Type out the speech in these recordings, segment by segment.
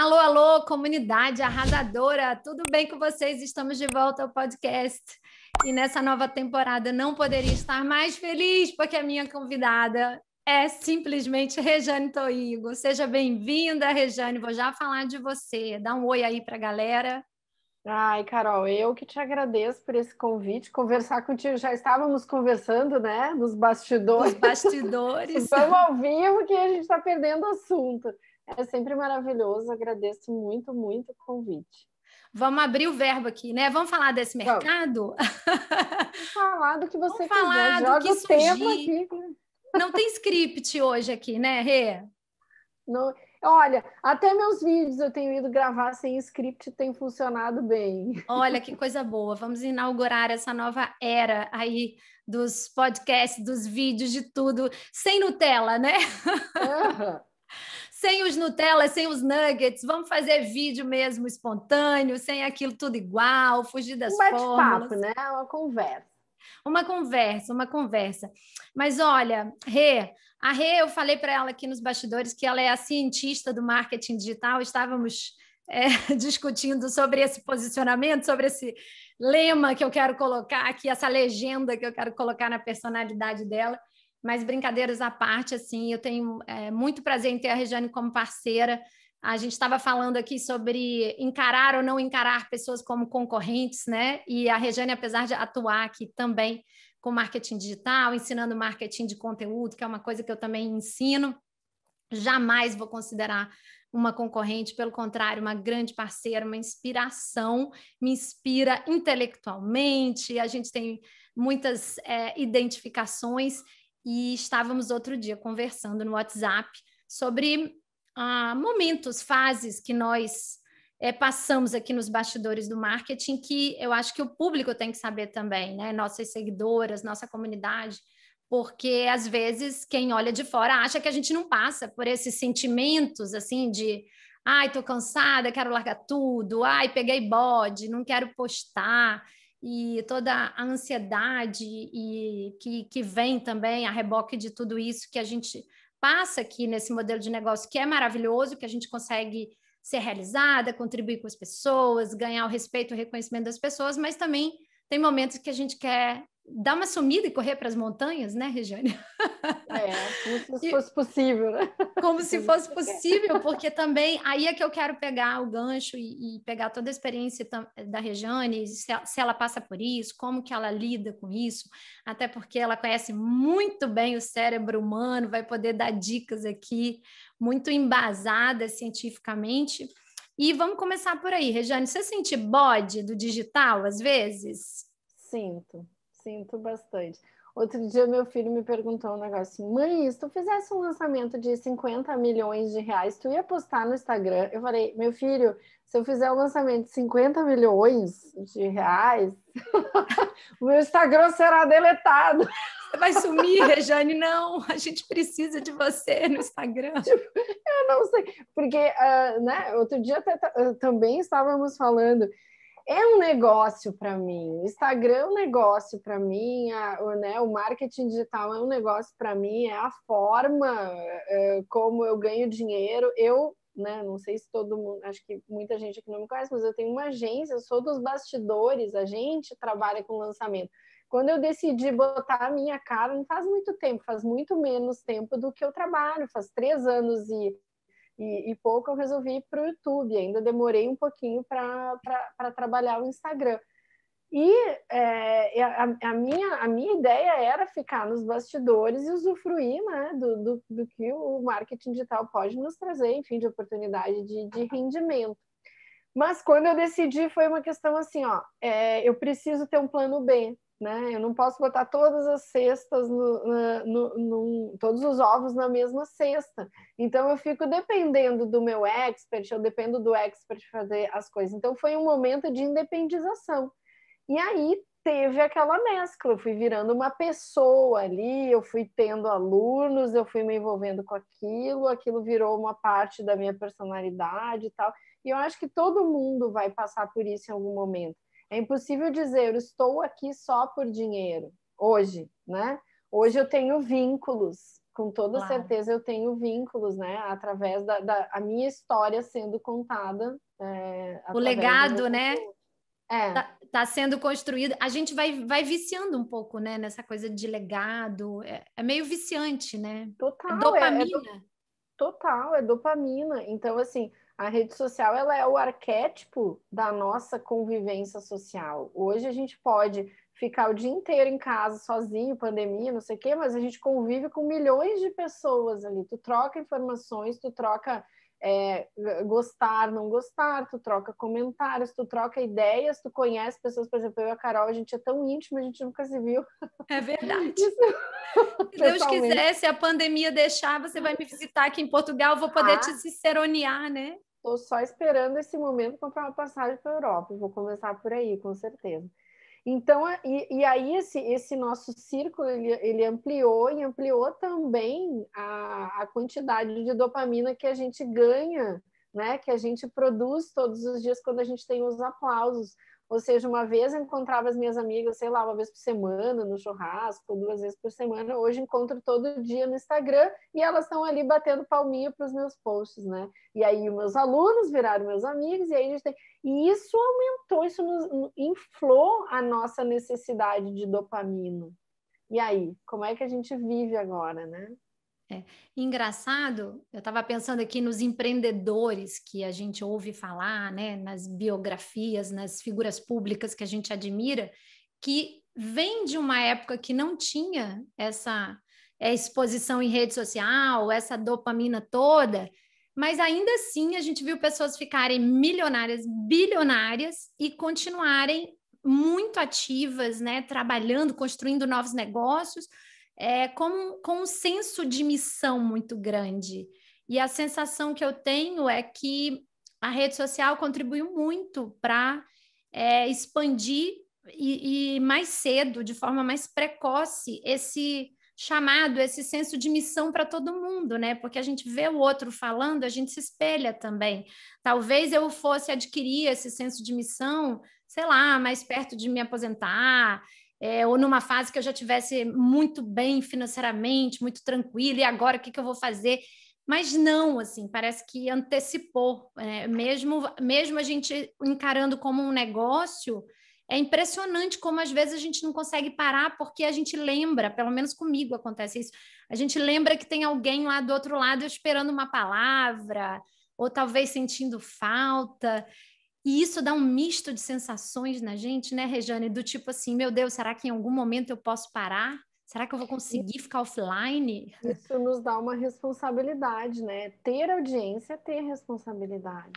Alô, alô, comunidade arrasadora, tudo bem com vocês? Estamos de volta ao podcast. E nessa nova temporada não poderia estar mais feliz, porque a minha convidada é simplesmente Rejane Toigo. Seja bem-vinda, Rejane. Vou já falar de você. Dá um oi aí para a galera. Ai, Carol, eu que te agradeço por esse convite, conversar contigo. Já estávamos conversando, né, nos bastidores. Nos bastidores. Vamos ao vivo que a gente está perdendo assunto. É sempre maravilhoso, agradeço muito, muito o convite. Vamos abrir o verbo aqui, né? Vamos falar desse mercado? Vamos falar do que você Vamos quiser. falar Joga do que o aqui. Não tem script hoje aqui, né, Rê? Não... Olha, até meus vídeos eu tenho ido gravar sem script tem funcionado bem. Olha que coisa boa. Vamos inaugurar essa nova era aí dos podcasts, dos vídeos, de tudo, sem Nutella, né? Uhum sem os Nutellas, sem os nuggets, vamos fazer vídeo mesmo espontâneo, sem aquilo tudo igual, fugir das um bate-papo, né? Uma conversa. Uma conversa, uma conversa. Mas olha, Rê, a Rê, eu falei para ela aqui nos bastidores que ela é a cientista do marketing digital, estávamos é, discutindo sobre esse posicionamento, sobre esse lema que eu quero colocar aqui, essa legenda que eu quero colocar na personalidade dela. Mas brincadeiras à parte, assim, eu tenho é, muito prazer em ter a Regiane como parceira. A gente estava falando aqui sobre encarar ou não encarar pessoas como concorrentes, né? E a Regiane, apesar de atuar aqui também com marketing digital, ensinando marketing de conteúdo, que é uma coisa que eu também ensino, jamais vou considerar uma concorrente, pelo contrário, uma grande parceira, uma inspiração, me inspira intelectualmente, a gente tem muitas é, identificações e estávamos outro dia conversando no WhatsApp sobre ah, momentos, fases que nós é, passamos aqui nos bastidores do marketing que eu acho que o público tem que saber também, né? Nossas seguidoras, nossa comunidade, porque às vezes quem olha de fora acha que a gente não passa por esses sentimentos assim de ai, tô cansada, quero largar tudo, ai, peguei bode, não quero postar e toda a ansiedade e que, que vem também a reboque de tudo isso que a gente passa aqui nesse modelo de negócio que é maravilhoso, que a gente consegue ser realizada, contribuir com as pessoas, ganhar o respeito e o reconhecimento das pessoas, mas também tem momentos que a gente quer dar uma sumida e correr para as montanhas, né, Regiane? É, como se fosse possível, né? Como se fosse é. possível, porque também aí é que eu quero pegar o gancho e, e pegar toda a experiência da Regiane, se ela, se ela passa por isso, como que ela lida com isso, até porque ela conhece muito bem o cérebro humano, vai poder dar dicas aqui muito embasadas cientificamente. E vamos começar por aí, Regiane. Você sente bode do digital às vezes? Sinto sinto bastante. Outro dia, meu filho me perguntou um negócio mãe, se tu fizesse um lançamento de 50 milhões de reais, tu ia postar no Instagram? Eu falei: meu filho, se eu fizer um lançamento de 50 milhões de reais, o meu Instagram será deletado. vai sumir, Rejane? Não, a gente precisa de você no Instagram. Tipo, eu não sei, porque uh, né, outro dia até, ah, também estávamos falando é um negócio para mim. O Instagram é um negócio para mim, a, o, né, o marketing digital é um negócio para mim, é a forma é, é, como eu ganho dinheiro. Eu, né, não sei se todo mundo, acho que muita gente aqui não me conhece, mas eu tenho uma agência, eu sou dos bastidores, a gente trabalha com lançamento. Quando eu decidi botar a minha cara, não faz muito tempo, faz muito menos tempo do que eu trabalho, faz três anos e e, e pouco, eu resolvi ir para o YouTube. Ainda demorei um pouquinho para trabalhar o Instagram. E é, a, a, minha, a minha ideia era ficar nos bastidores e usufruir né, do, do, do que o marketing digital pode nos trazer, enfim, de oportunidade de, de rendimento. Mas quando eu decidi, foi uma questão assim, ó, é, eu preciso ter um plano B, né? Eu não posso botar todas as cestas, no, no, no, todos os ovos na mesma cesta. Então, eu fico dependendo do meu expert, eu dependo do expert fazer as coisas. Então, foi um momento de independização. E aí teve aquela mescla, eu fui virando uma pessoa ali, eu fui tendo alunos, eu fui me envolvendo com aquilo, aquilo virou uma parte da minha personalidade e tal. E eu acho que todo mundo vai passar por isso em algum momento é impossível dizer, eu estou aqui só por dinheiro, hoje, né? Hoje eu tenho vínculos, com toda claro. certeza eu tenho vínculos, né? Através da, da a minha história sendo contada. É, o legado, né? É. Tá, tá, sendo construído. A gente vai, vai viciando um pouco, né? Nessa coisa de legado. É, é meio viciante, né? É total. É, é dopamina. Do, total, é dopamina. Então, assim, a rede social ela é o arquétipo da nossa convivência social. Hoje a gente pode ficar o dia inteiro em casa, sozinho, pandemia, não sei o quê, mas a gente convive com milhões de pessoas ali. Tu troca informações, tu troca é, gostar, não gostar, tu troca comentários, tu troca ideias, tu conhece pessoas, por exemplo, eu e a Carol, a gente é tão íntima, a gente nunca se viu. É verdade. Isso, se Deus quiser, se a pandemia deixar, você vai me visitar aqui em Portugal, vou poder ah. te ciceronear, né? Estou só esperando esse momento comprar uma passagem para a Europa. Vou começar por aí, com certeza. Então, e, e aí esse, esse, nosso círculo, ele, ele, ampliou e ampliou também a, a, quantidade de dopamina que a gente ganha, né? Que a gente produz todos os dias quando a gente tem os aplausos, ou seja, uma vez eu encontrava as minhas amigas, sei lá, uma vez por semana no churrasco, duas vezes por semana. Hoje encontro todo dia no Instagram e elas estão ali batendo palminha para os meus posts, né? E aí meus alunos viraram meus amigos e aí a gente tem... E isso aumentou, isso nos, inflou a nossa necessidade de dopamina. E aí, como é que a gente vive agora, né? É. Engraçado, eu estava pensando aqui nos empreendedores que a gente ouve falar, né, nas biografias, nas figuras públicas que a gente admira, que vem de uma época que não tinha essa é, exposição em rede social, essa dopamina toda, mas ainda assim a gente viu pessoas ficarem milionárias, bilionárias e continuarem muito ativas, né, trabalhando, construindo novos negócios é, com, com um senso de missão muito grande. E a sensação que eu tenho é que a rede social contribuiu muito para é, expandir e, e, mais cedo, de forma mais precoce, esse chamado, esse senso de missão para todo mundo, né? Porque a gente vê o outro falando, a gente se espelha também. Talvez eu fosse adquirir esse senso de missão, sei lá, mais perto de me aposentar, é, ou numa fase que eu já tivesse muito bem financeiramente, muito tranquila, e agora o que, que eu vou fazer? Mas não, assim, parece que antecipou. É, mesmo, mesmo a gente encarando como um negócio, é impressionante como às vezes a gente não consegue parar porque a gente lembra, pelo menos comigo acontece isso, a gente lembra que tem alguém lá do outro lado esperando uma palavra, ou talvez sentindo falta. E isso dá um misto de sensações na gente, né, Rejane? Do tipo assim, meu Deus, será que em algum momento eu posso parar? Será que eu vou conseguir ficar offline? Isso nos dá uma responsabilidade, né? Ter audiência é ter responsabilidade,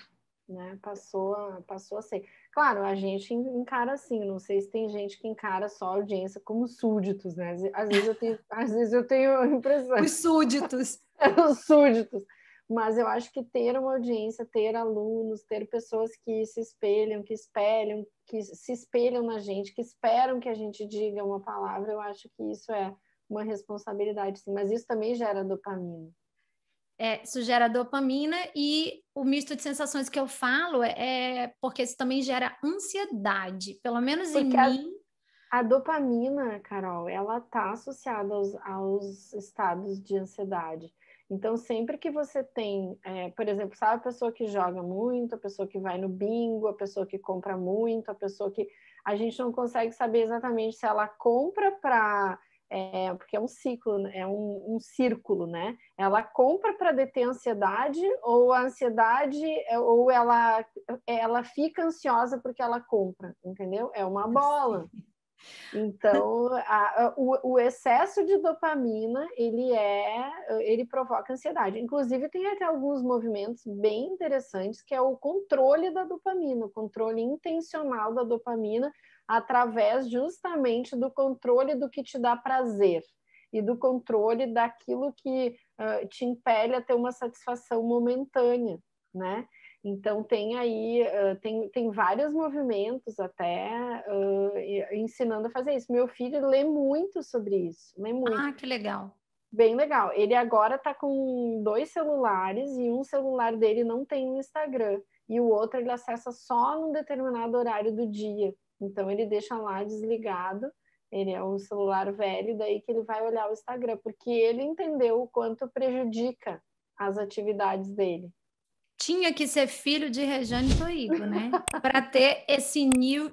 né? Passou a, passou a ser. Claro, a gente encara assim, não sei se tem gente que encara só a audiência como súditos, né? Às vezes eu tenho, às vezes eu tenho a impressão. Os súditos. É, os súditos mas eu acho que ter uma audiência, ter alunos, ter pessoas que se espelham, que espelham, que se espelham na gente, que esperam que a gente diga uma palavra, eu acho que isso é uma responsabilidade, sim. Mas isso também gera dopamina. É, isso gera dopamina e o misto de sensações que eu falo é, é porque isso também gera ansiedade, pelo menos porque em a, mim. A dopamina, Carol, ela está associada aos, aos estados de ansiedade. Então, sempre que você tem, é, por exemplo, sabe a pessoa que joga muito, a pessoa que vai no bingo, a pessoa que compra muito, a pessoa que. A gente não consegue saber exatamente se ela compra para. É, eh, porque é um ciclo, né, é um, um círculo, né? Ela compra para deter ansiedade, ou a ansiedade, eh, ou ela, ela fica ansiosa porque ela compra, entendeu? É uma bola. Sim. Então, a, o, o, excesso de dopamina, ele é, ele provoca ansiedade. Inclusive, tem até alguns movimentos bem interessantes, que é o controle da dopamina, o controle intencional da dopamina, através justamente do controle do que te dá prazer e do controle daquilo que uh, te impele a ter uma satisfação momentânea, né? Então tem aí, uh, tem, tem vários movimentos até uh, ensinando a fazer isso. Meu filho lê muito sobre isso, lê muito. Ah, que legal. Bem legal. Ele agora está com dois celulares e um celular dele não tem Instagram e o outro ele acessa só num determinado horário do dia. Então ele deixa lá desligado ele é um celular velho, daí que ele vai olhar o Instagram, porque ele entendeu o quanto prejudica as atividades dele tinha que ser filho de Rejane Toigo, né? Para ter esse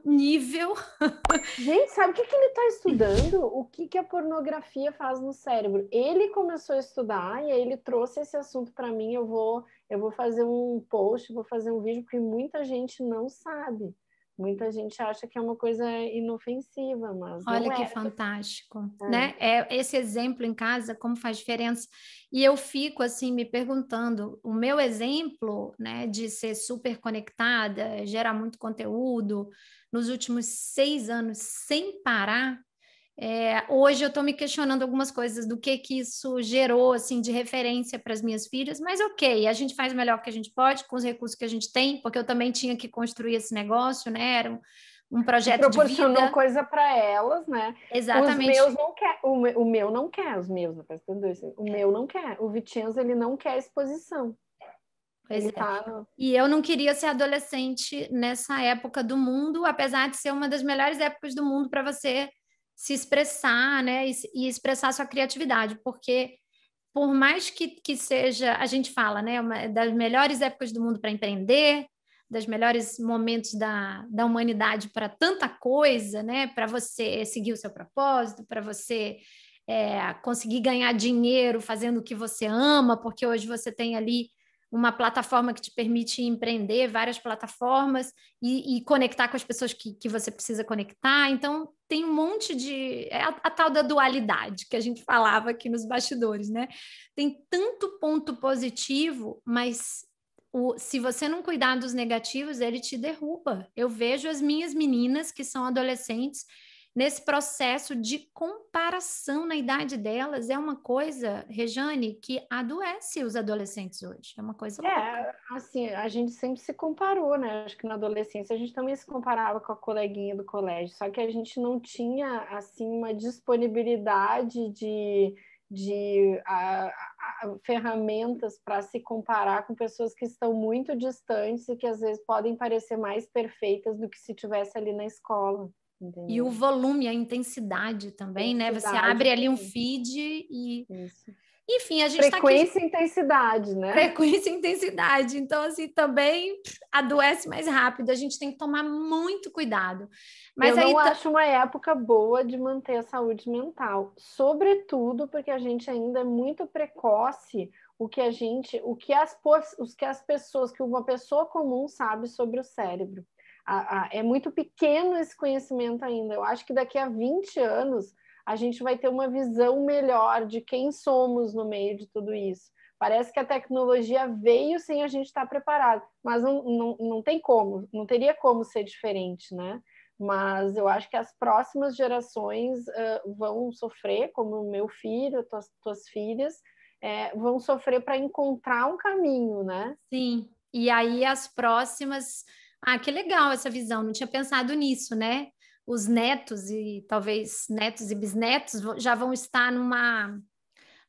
nível. Gente, sabe o que, que ele está estudando? O que, que a pornografia faz no cérebro? Ele começou a estudar e aí ele trouxe esse assunto para mim. Eu vou, eu vou fazer um post, vou fazer um vídeo, porque muita gente não sabe. Muita gente acha que é uma coisa inofensiva, mas olha que é. fantástico, é. né? É esse exemplo em casa como faz diferença. E eu fico assim me perguntando, o meu exemplo, né, de ser super conectada, gerar muito conteúdo, nos últimos seis anos sem parar, é, hoje eu estou me questionando algumas coisas do que que isso gerou assim de referência para as minhas filhas, mas ok, a gente faz o melhor que a gente pode com os recursos que a gente tem, porque eu também tinha que construir esse negócio, né? Era um, um projeto proporcionou de vida. coisa para elas, né? Exatamente. Os meus não quer, o, meu, o meu não quer, os meus, tá assim, o é. meu não quer. O Vitinhos ele não quer exposição. Pois é. Tá e eu não queria ser adolescente nessa época do mundo, apesar de ser uma das melhores épocas do mundo para você se expressar, né? E, e expressar sua criatividade, porque por mais que, que seja, a gente fala, né? Uma das melhores épocas do mundo para empreender, das melhores momentos da, da humanidade para tanta coisa, né? Para você seguir o seu propósito, para você é, conseguir ganhar dinheiro fazendo o que você ama, porque hoje você tem ali uma plataforma que te permite empreender várias plataformas e, e conectar com as pessoas que, que, você precisa conectar. Então, tem um monte de. É a, a, tal da dualidade que a gente falava aqui nos bastidores, né? Tem tanto ponto positivo, mas. O, se você não cuidar dos negativos, ele te derruba. Eu vejo as minhas meninas que são adolescentes nesse processo de comparação na idade delas, é uma coisa, Rejane, que adoece os adolescentes hoje. É uma coisa é, louca. É, assim, a gente sempre se comparou, né? Acho que na adolescência a gente também se comparava com a coleguinha do colégio, só que a gente não tinha, assim, uma disponibilidade de de a, a, ferramentas para se comparar com pessoas que estão muito distantes e que às vezes podem parecer mais perfeitas do que se tivesse ali na escola. Entendi. E o volume, a intensidade também, intensidade, né? Você abre ali um feed e. Isso. Enfim, a gente está aqui. aqui... e intensidade, né? Frequência e intensidade. Então, assim, também adoece mais rápido. A gente tem que tomar muito cuidado. Mas Eu aí eu acho uma época boa de manter a saúde mental. Sobretudo porque a gente ainda é muito precoce o que a gente, o que as, os que as pessoas, que uma pessoa comum sabe sobre o cérebro a, a, é muito pequeno esse conhecimento ainda. Eu acho que daqui a 20 anos a gente vai ter uma visão melhor de quem somos no meio de tudo isso. Parece que a tecnologia veio sem a gente estar preparado, mas não, não, não tem como, não teria como ser diferente, né? Mas eu acho que as próximas gerações uh, vão sofrer, como o meu filho, tuas, tuas filhas, é, vão sofrer para encontrar um caminho, né? Sim, e aí as próximas ah, que legal essa visão, não tinha pensado nisso, né? Os netos e talvez netos e bisnetos já vão estar numa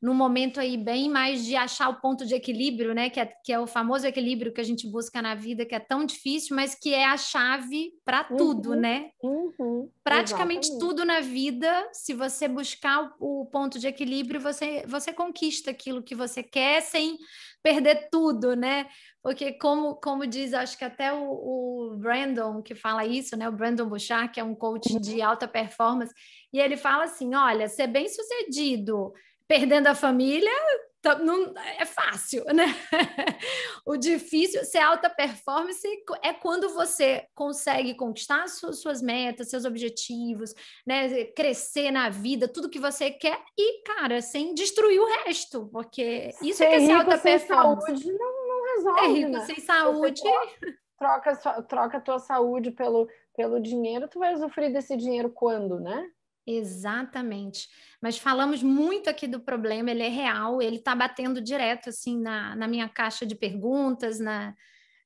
num momento aí bem mais de achar o ponto de equilíbrio, né? Que é, que é o famoso equilíbrio que a gente busca na vida, que é tão difícil, mas que é a chave para tudo, uhum, né? Uhum, Praticamente exatamente. tudo na vida, se você buscar o, o, ponto de equilíbrio, você, você conquista aquilo que você quer sem perder tudo, né? Porque como, como diz, acho que até o, o Brandon que fala isso, né? O Brandon Bouchard, que é um coach de uhum. alta performance, e ele fala assim, olha, ser bem sucedido perdendo a família, então, não, é fácil, né? o difícil, ser alta performance é quando você consegue conquistar suas metas, seus objetivos, né? Crescer na vida, tudo que você quer e, cara, sem destruir o resto, porque isso ser é que é ser alta performance. Saúde não, não resolve. Ser rico né? sem saúde. troca, troca a tua saúde pelo, pelo dinheiro, tu vai usufruir desse dinheiro quando, né? Exatamente. Mas falamos muito aqui do problema, ele é real, ele está batendo direto assim na, na minha caixa de perguntas, na,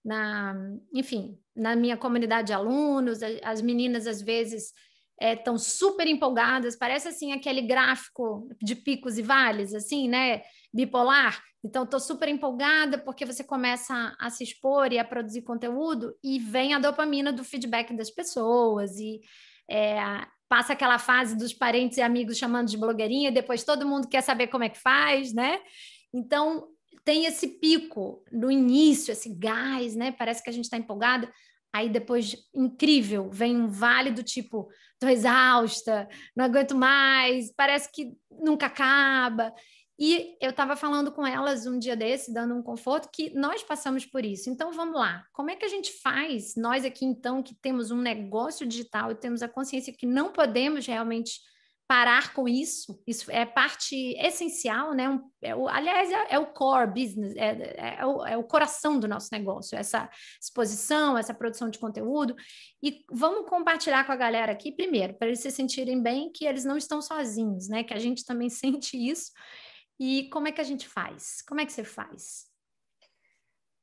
na enfim, na minha comunidade de alunos, as meninas às vezes estão é, super empolgadas, parece assim aquele gráfico de picos e vales, assim, né? Bipolar. Então, estou super empolgada porque você começa a, a se expor e a produzir conteúdo e vem a dopamina do feedback das pessoas e é, passa aquela fase dos parentes e amigos chamando de blogueirinha, e depois todo mundo quer saber como é que faz, né? Então, tem esse pico no início, esse gás, né? Parece que a gente está empolgado. Aí depois, incrível, vem um vale do tipo, tô exausta, não aguento mais, parece que nunca acaba. E eu estava falando com elas um dia desse, dando um conforto, que nós passamos por isso. Então vamos lá. Como é que a gente faz, nós aqui então, que temos um negócio digital e temos a consciência que não podemos realmente parar com isso? Isso é parte essencial, né? Um, é o, aliás, é, é, o core business, é, é, é o, é o coração do nosso negócio, essa exposição, essa produção de conteúdo. E vamos compartilhar com a galera aqui, primeiro, para eles se sentirem bem que eles não estão sozinhos, né? Que a gente também sente isso e como é que a gente faz? Como é que você faz?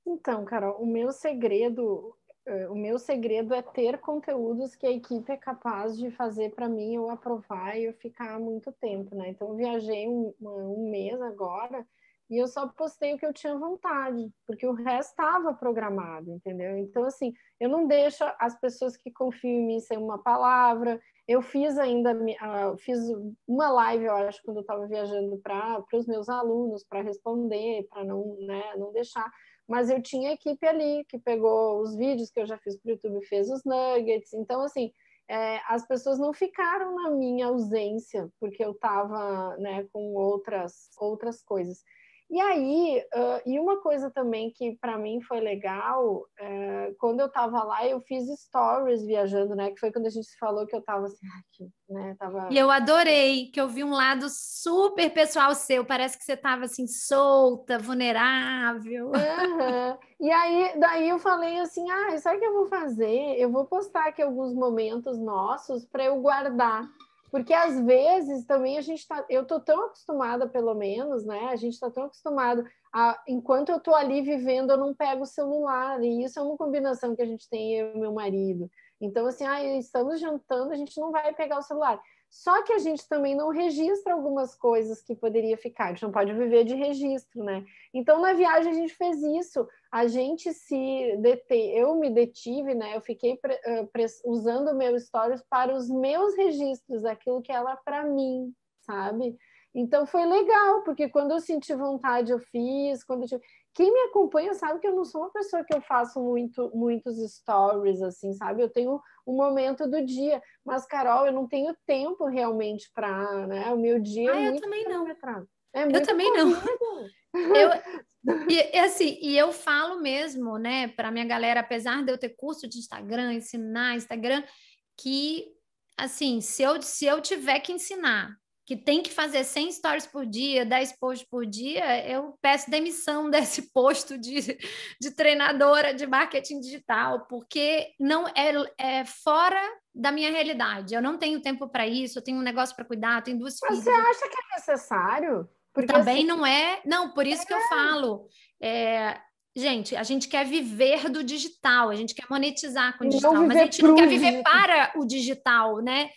Então, Carol, o meu segredo, eh, o meu segredo é ter conteúdos que a equipe é capaz de fazer para mim eu aprovar e eu ficar muito tempo, né? Então, viajei um, um mês agora e eu só postei o que eu tinha vontade, porque o resto estava programado, entendeu? Então, assim, eu não deixo as pessoas que confiam em mim sem uma palavra. Eu fiz ainda, uh, fiz uma live, eu acho, quando eu estava viajando para os meus alunos, para responder, para não, né, não deixar. Mas eu tinha equipe ali que pegou os vídeos que eu já fiz para o YouTube, fez os nuggets. Então, assim, é, as pessoas não ficaram na minha ausência, porque eu estava né, com outras, outras coisas. E aí, uh, e uma coisa também que para mim foi legal, uh, quando eu estava lá, eu fiz stories viajando, né? Que foi quando a gente falou que eu estava assim, aqui, ah, né? Tava... E eu adorei, que eu vi um lado super pessoal seu, parece que você estava assim, solta, vulnerável. Uhum. E aí, daí eu falei assim, ah, sabe o que eu vou fazer? Eu vou postar aqui alguns momentos nossos para eu guardar porque às vezes também a gente tá, eu tô tão acostumada, pelo menos, né? A gente tá tão acostumado a, enquanto eu tô ali vivendo, eu não pego o celular, e isso é uma combinação que a gente tem eu e meu marido. Então, assim, ah, estamos jantando, a gente não vai pegar o celular. Só que a gente também não registra algumas coisas que poderia ficar, a gente não pode viver de registro, né? Então, na viagem, a gente fez isso, a gente se deteve, eu me detive, né? Eu fiquei pre... Pre... usando o meu stories para os meus registros, aquilo que era para mim, sabe? Então foi legal, porque quando eu senti vontade, eu fiz. Quando eu tive... Quem me acompanha sabe que eu não sou uma pessoa que eu faço muito, muitos stories, assim, sabe? Eu tenho o momento do dia. Mas, Carol, eu não tenho tempo realmente para, né? O meu dia é ah, é eu muito também não. É muito eu também corrido. não. Eu, e, assim, e eu falo mesmo, né, para minha galera, apesar de eu ter curso de Instagram, ensinar Instagram, que assim, se eu, se eu tiver que ensinar que tem que fazer 100 stories por dia, 10 posts por dia, eu peço demissão desse posto de, de treinadora de marketing digital, porque não é, é fora da minha realidade. Eu não tenho tempo para isso, eu tenho um negócio para cuidar, tenho duas filhas. Você acha que é necessário? Porque Também assim... não é. Não, por isso é. que eu é. falo. É, gente, a gente quer viver do digital, a gente quer monetizar com o digital, mas a gente não quer viver para o digital, né?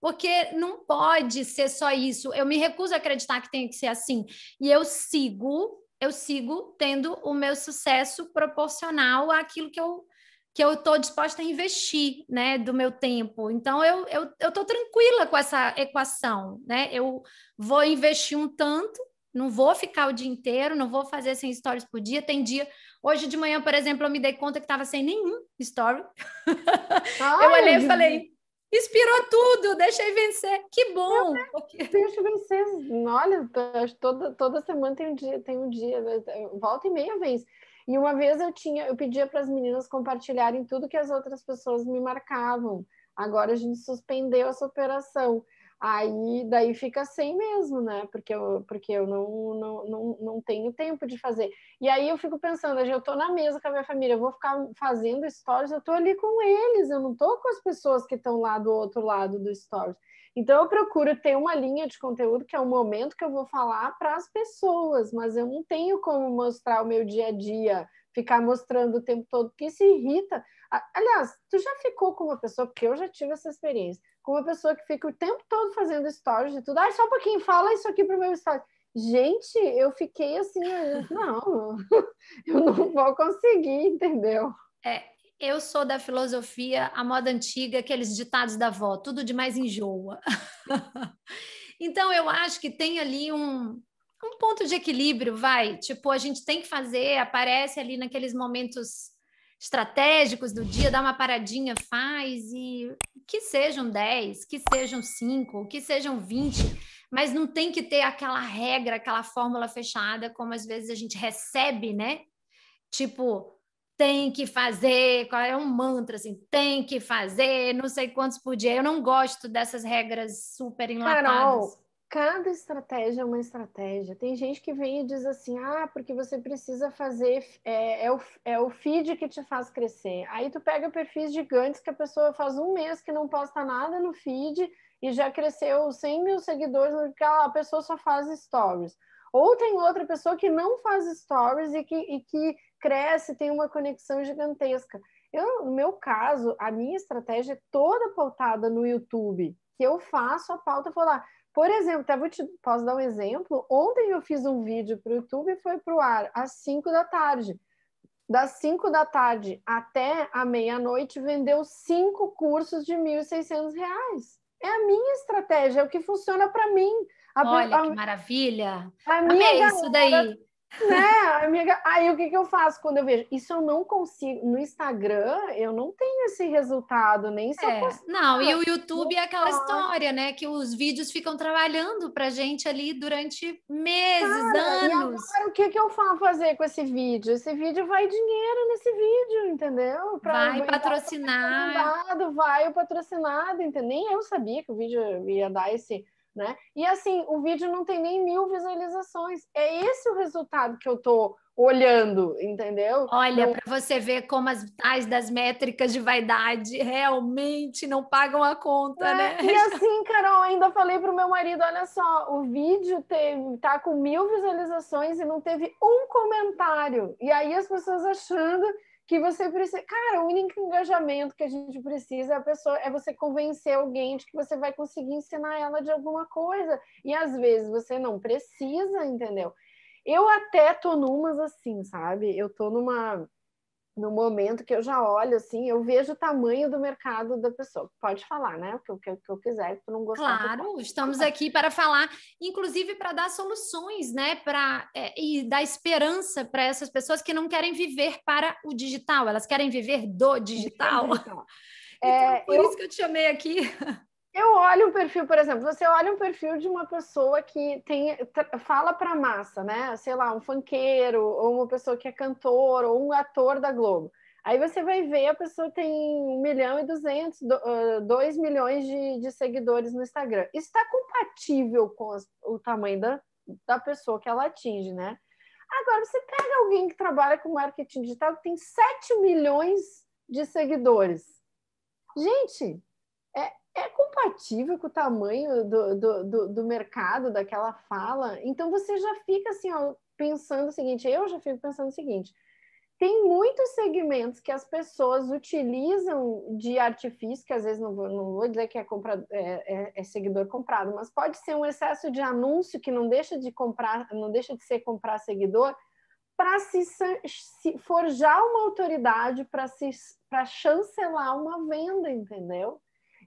porque não pode ser só isso. Eu me recuso a acreditar que tem que ser assim. E eu sigo, eu sigo tendo o meu sucesso proporcional àquilo que eu que eu estou disposta a investir, né, do meu tempo. Então eu eu eu tranquila com essa equação, né? Eu vou investir um tanto, não vou ficar o dia inteiro, não vou fazer 100 stories por dia. Tem dia Hoje de manhã, por exemplo, eu me dei conta que estava sem nenhum story. Ai, eu olhei e falei, Inspirou tudo, deixei vencer. Que bom! Porque... Deixa vencer. Olha, toda, toda semana tem um dia, tem um dia, né? volta e meia vez. E uma vez eu tinha, eu pedia para as meninas compartilharem tudo que as outras pessoas me marcavam. Agora a gente suspendeu essa operação. Aí daí fica sem assim mesmo, né? Porque eu, porque eu não, não, não, não tenho tempo de fazer. E aí eu fico pensando, eu tô na mesa com a minha família, eu vou ficar fazendo stories, eu tô ali com eles, eu não tô com as pessoas que estão lá do outro lado do stories. Então eu procuro ter uma linha de conteúdo que é o momento que eu vou falar para as pessoas, mas eu não tenho como mostrar o meu dia a dia, ficar mostrando o tempo todo, porque se irrita. Aliás, tu já ficou com uma pessoa, porque eu já tive essa experiência, com uma pessoa que fica o tempo todo fazendo stories de tudo. Ah, só um pouquinho, fala isso aqui pro meu stories. Gente, eu fiquei assim, não, eu não vou conseguir, entendeu? É, eu sou da filosofia, a moda antiga, aqueles ditados da avó, tudo demais enjoa. então, eu acho que tem ali um, um ponto de equilíbrio, vai. Tipo, a gente tem que fazer, aparece ali naqueles momentos estratégicos do dia, dá uma paradinha, faz e que sejam 10, que sejam 5, que sejam 20, mas não tem que ter aquela regra, aquela fórmula fechada como às vezes a gente recebe, né? Tipo, tem que fazer, qual é um mantra assim, tem que fazer, não sei quantos por dia. Eu não gosto dessas regras super enlatadas. Carol, cada estratégia é uma estratégia. Tem gente que vem e diz assim: ah, porque você precisa fazer, é, é, o, é o feed que te faz crescer. Aí tu pega perfis gigantes que a pessoa faz um mês que não posta nada no feed e já cresceu 100 mil seguidores, porque a pessoa só faz stories. Ou tem outra pessoa que não faz stories e que, e que cresce, tem uma conexão gigantesca. Eu, no meu caso, a minha estratégia é toda pautada no YouTube, que eu faço a pauta e vou lá por exemplo, até vou te, posso dar um exemplo. Ontem eu fiz um vídeo para o YouTube e foi para o ar às 5 da tarde. Das 5 da tarde até a meia-noite, vendeu cinco cursos de R$ 1.600. É a minha estratégia, é o que funciona para mim. A, Olha a, que maravilha! A minha Amei isso daí né, amiga? Aí o que, que eu faço quando eu vejo? Isso eu não consigo. No Instagram, eu não tenho esse resultado, nem se é. Não, e ah, o YouTube é aquela história, né? Que os vídeos ficam trabalhando pra gente ali durante meses, Cara, anos. E agora, o que, que eu vou fazer com esse vídeo? Esse vídeo vai dinheiro nesse vídeo, entendeu? Pra vai patrocinar. Vai o patrocinado, entendeu? Nem eu sabia que o vídeo ia dar esse né? E assim, o vídeo não tem nem mil visualizações. É esse o resultado que eu tô olhando, entendeu? Olha, então... para você ver como as tais das métricas de vaidade realmente não pagam a conta, é, né? E assim, Carol, ainda falei pro meu marido, olha só, o vídeo teve, tá com mil visualizações e não teve um comentário. E aí as pessoas achando que você precisa. Cara, o único engajamento que a gente precisa é a pessoa é você convencer alguém de que você vai conseguir ensinar ela de alguma coisa. E às vezes você não precisa, entendeu? Eu até tô numas assim, sabe? Eu tô numa no momento que eu já olho assim, eu vejo o tamanho do mercado da pessoa. Pode falar, né? O que, o que eu quiser, se tu não gostar. Claro, estamos aqui para falar, inclusive para dar soluções, né? para é, e dar esperança para essas pessoas que não querem viver para o digital, elas querem viver do digital. Então, é, então, por eu... isso que eu te chamei aqui. Eu olho um perfil, por exemplo, você olha um perfil de uma pessoa que tem fala para massa, né? Sei lá, um funkeiro, ou uma pessoa que é cantor, ou um ator da Globo. Aí você vai ver, a pessoa tem 1 milhão e 200, 2 milhões de, de seguidores no Instagram. Isso está compatível com as, o tamanho da, da pessoa que ela atinge, né? Agora, você pega alguém que trabalha com marketing digital que tem 7 milhões de seguidores. Gente, é compatível com o tamanho do, do, do, do mercado, daquela fala. Então você já fica assim, ó, pensando o seguinte, eu já fico pensando o seguinte, tem muitos segmentos que as pessoas utilizam de artifício, que às vezes não vou, não vou dizer que é, comprado, é, é, é, seguidor comprado, mas pode ser um excesso de anúncio que não deixa de comprar, não deixa de ser comprar seguidor, para se, se, forjar uma autoridade, para chancelar uma venda, entendeu?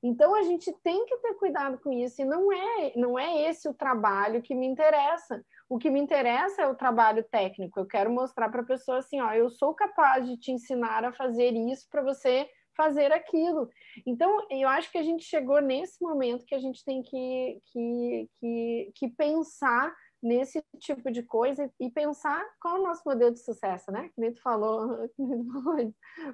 Então a gente tem que ter cuidado com isso e não é não é esse o trabalho que me interessa. O que me interessa é o trabalho técnico. Eu quero mostrar para a pessoa assim, ó, eu sou capaz de te ensinar a fazer isso para você fazer aquilo. Então, eu acho que a gente chegou nesse momento que a gente tem que, que, que, que pensar nesse tipo de coisa e pensar qual é o nosso modelo de sucesso, né? Que nem tu falou.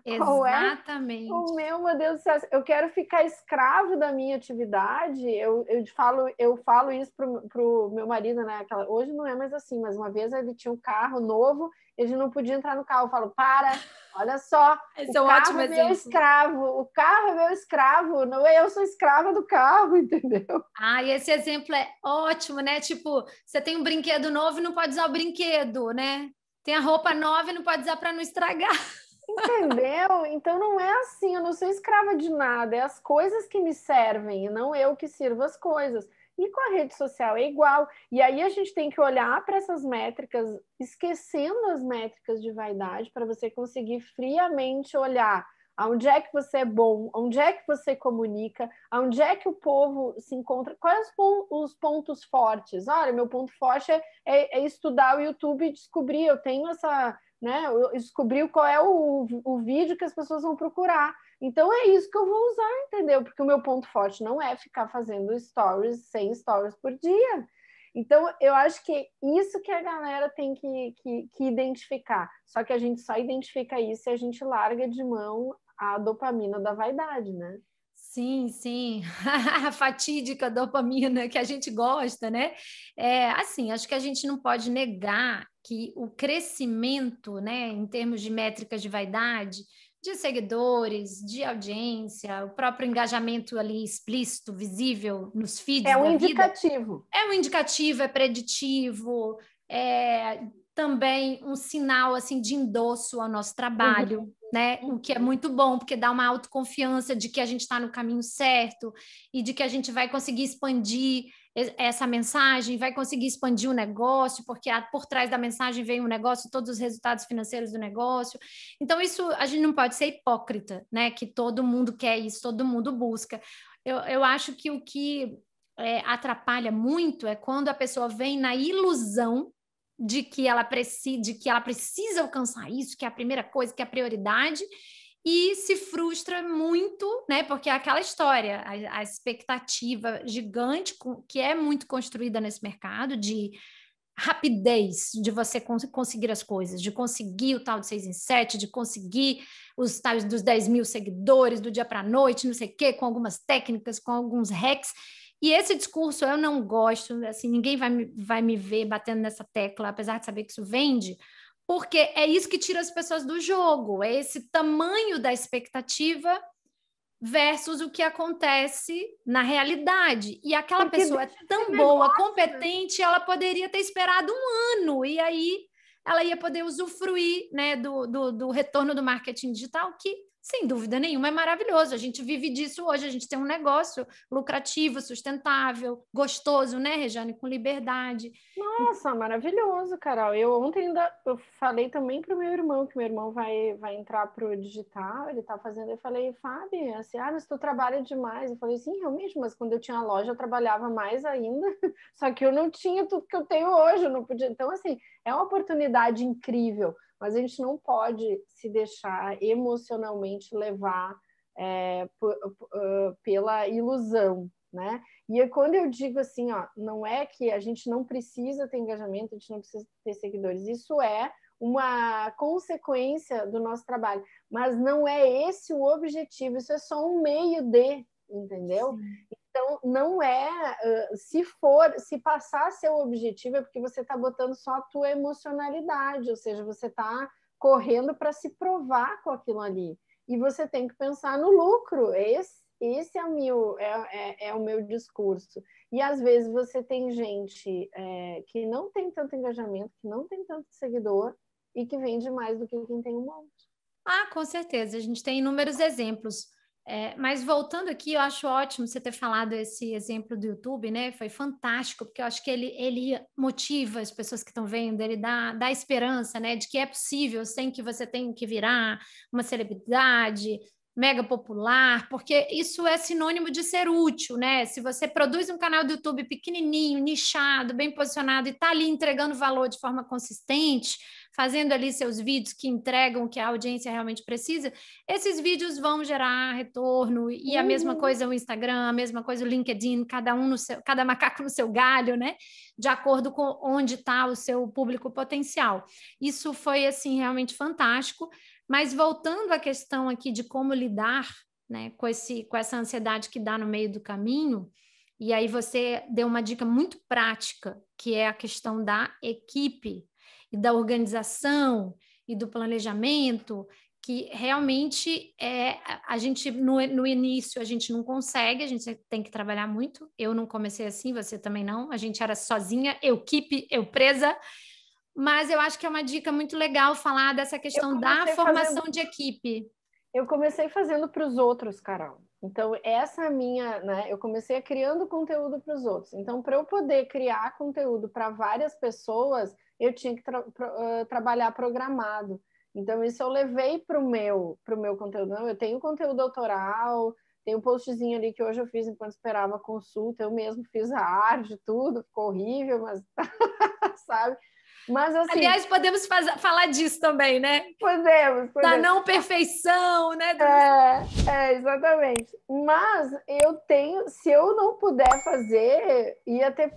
Exatamente. É o meu modelo de sucesso. Eu quero ficar escravo da minha atividade. Eu, eu falo eu falo isso pro, pro meu marido, né? Aquela, hoje não é mais assim, mas uma vez ele tinha um carro novo eles não podiam entrar no carro. Eu falo, para, olha só, Esse o é um carro é meu exemplo. escravo, o carro é meu escravo, não eu sou escrava do carro, entendeu? Ah, e esse exemplo é ótimo, né? Tipo, você tem um brinquedo novo e não pode usar o brinquedo, né? Tem a roupa nova e não pode usar para não estragar. Entendeu? Então não é assim, eu não sou escrava de nada, é as coisas que me servem, e não eu que sirvo as coisas. E com a rede social é igual. E aí a gente tem que olhar para essas métricas, esquecendo as métricas de vaidade, para você conseguir friamente olhar aonde é que você é bom, onde é que você comunica, onde é que o povo se encontra, quais os pontos fortes. Olha, meu ponto forte é, é, é estudar o YouTube e descobrir, eu tenho essa, né, eu descobri qual é o, o vídeo que as pessoas vão procurar. Então é isso que eu vou usar, entendeu? Porque o meu ponto forte não é ficar fazendo stories, 100 stories por dia. Então, eu acho que é isso que a galera tem que, que, que identificar. Só que a gente só identifica isso se a gente larga de mão a dopamina da vaidade, né? Sim, sim, a fatídica dopamina que a gente gosta, né? É, assim, acho que a gente não pode negar que o crescimento, né, em termos de métricas de vaidade, de seguidores, de audiência, o próprio engajamento ali explícito, visível nos feeds. É um indicativo. Vida, é um indicativo, é preditivo, é também um sinal assim de endosso ao nosso trabalho, uhum. né? O que é uhum. muito bom, porque dá uma autoconfiança de que a gente está no caminho certo e de que a gente vai conseguir expandir essa mensagem, vai conseguir expandir o negócio, porque por trás da mensagem vem o negócio, todos os resultados financeiros do negócio. Então, isso a gente não pode ser hipócrita, né? Que todo mundo quer isso, todo mundo busca. Eu, eu acho que o que é, atrapalha muito é quando a pessoa vem na ilusão de que ela precisa, de que ela precisa alcançar isso, que é a primeira coisa, que é a prioridade, e se frustra muito, né? Porque é aquela história, a, a expectativa gigante que é muito construída nesse mercado de rapidez de você cons conseguir as coisas, de conseguir o tal de 6 em 7, de conseguir os tais dos 10 mil seguidores do dia para a noite, não sei o quê, com algumas técnicas, com alguns hacks. E esse discurso eu não gosto, assim, ninguém vai me, vai me ver batendo nessa tecla, apesar de saber que isso vende, porque é isso que tira as pessoas do jogo, é esse tamanho da expectativa versus o que acontece na realidade. E aquela Porque pessoa é tão boa, negócio. competente, ela poderia ter esperado um ano e aí ela ia poder usufruir né, do, do, do retorno do marketing digital que sem dúvida nenhuma, é maravilhoso. A gente vive disso hoje. A gente tem um negócio lucrativo, sustentável, gostoso, né, Rejane? Com liberdade. Nossa, maravilhoso, Carol. Eu ontem ainda eu falei também para o meu irmão, que meu irmão vai, vai entrar para o digital, ele está fazendo. Eu falei, Fábio, assim, ah, mas tu trabalha demais. Eu falei, sim, eu mesmo, mas quando eu tinha loja, eu trabalhava mais ainda, só que eu não tinha tudo que eu tenho hoje, eu não podia. Então, assim, é uma oportunidade incrível mas a gente não pode se deixar emocionalmente levar é, pela ilusão, né? E é quando eu digo assim, ó, não é que a gente não precisa ter engajamento, a gente não precisa ter seguidores, isso é uma consequência do nosso trabalho, mas não é esse o objetivo, isso é só um meio de, entendeu? Sim. Então, não é, se for, se passar seu objetivo, é porque você está botando só a tua emocionalidade, ou seja, você está correndo para se provar com aquilo ali. E você tem que pensar no lucro. Esse, esse é, o meu, é, é, é o meu discurso. E às vezes você tem gente é, que não tem tanto engajamento, que não tem tanto seguidor e que vende mais do que quem tem um monte. Ah, com certeza. A gente tem inúmeros exemplos. É, mas voltando aqui, eu acho ótimo você ter falado esse exemplo do YouTube, né? Foi fantástico, porque eu acho que ele, ele motiva as pessoas que estão vendo, ele dá, dá esperança, né? De que é possível sem que você tenha que virar uma celebridade, mega popular, porque isso é sinônimo de ser útil, né? Se você produz um canal do YouTube pequenininho, nichado, bem posicionado e está ali entregando valor de forma consistente, fazendo ali seus vídeos que entregam o que a audiência realmente precisa, esses vídeos vão gerar retorno e uhum. a mesma uhum. coisa o Instagram, a mesma coisa o LinkedIn, cada um no seu, cada macaco no seu galho, né? De acordo com onde está o seu público potencial. Isso foi assim realmente fantástico. Mas voltando à questão aqui de como lidar né, com, esse, com essa ansiedade que dá no meio do caminho, e aí você deu uma dica muito prática, que é a questão da equipe e da organização e do planejamento, que realmente é a gente no, no início a gente não consegue, a gente tem que trabalhar muito. Eu não comecei assim, você também não. A gente era sozinha, equipe, eu presa, mas eu acho que é uma dica muito legal falar dessa questão da formação fazendo... de equipe. Eu comecei fazendo para os outros, Carol. Então, essa é minha, né? Eu comecei criando conteúdo para os outros. Então, para eu poder criar conteúdo para várias pessoas, eu tinha que tra trabalhar programado. Então, isso eu levei para o meu, pro meu conteúdo. Não, eu tenho conteúdo autoral, tem um postzinho ali que hoje eu fiz enquanto esperava consulta, eu mesmo fiz a arte, tudo, ficou horrível, mas sabe? Mas, assim, Aliás, podemos fazer, falar disso também, né? Podemos, podemos. Da não perfeição, né? É, é, exatamente. Mas eu tenho, se eu não puder fazer, ia ter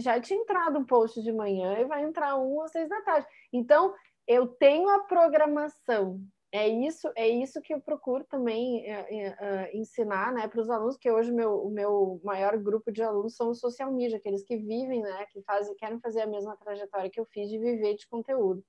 já tinha entrado um post de manhã e vai entrar um às seis da tarde. Então, eu tenho a programação é isso é isso que eu procuro também é, é, é ensinar né para os alunos que hoje meu, o meu maior grupo de alunos são os social media aqueles que vivem né que fazem querem fazer a mesma trajetória que eu fiz de viver de conteúdo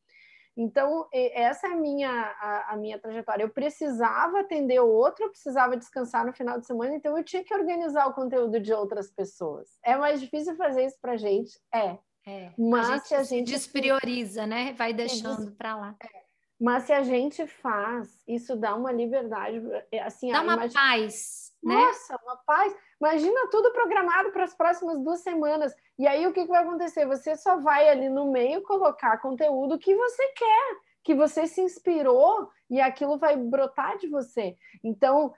então essa é a minha a, a minha trajetória eu precisava atender o outro eu precisava descansar no final de semana então eu tinha que organizar o conteúdo de outras pessoas é mais difícil fazer isso para gente é é, mas a gente, a gente desprioriza, né? Vai é, deixando para lá. É. Mas se a gente faz, isso dá uma liberdade, é, assim, dá uma imagina... paz, né? Nossa, uma paz. Imagina tudo programado para as próximas duas semanas. E aí o que, que vai acontecer? Você só vai ali no meio colocar conteúdo que você quer, que você se inspirou e aquilo vai brotar de você. Então,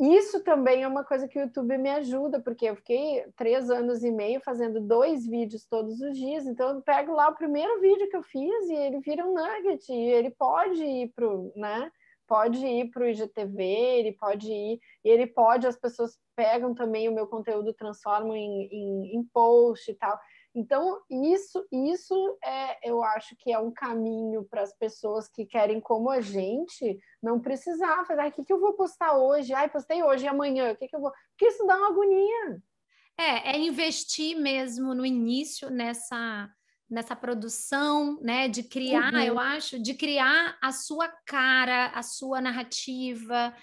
isso também é uma coisa que o YouTube me ajuda, porque eu fiquei três anos e meio fazendo dois vídeos todos os dias, então eu pego lá o primeiro vídeo que eu fiz e ele vira um nugget, e ele pode ir pro, né? Pode ir para o IGTV, ele pode ir, ele pode, as pessoas pegam também o meu conteúdo, transformam em, em, em post e tal. Então, isso, isso é, eu acho que é um caminho para as pessoas que querem, como a gente, não precisar fazer, ah, o que, que eu vou postar hoje? Ai, postei hoje e amanhã, o que, que eu vou... Porque isso dá uma agonia. É, é investir mesmo no início nessa nessa produção, né, de criar, uhum. eu acho, de criar a sua cara, a sua narrativa,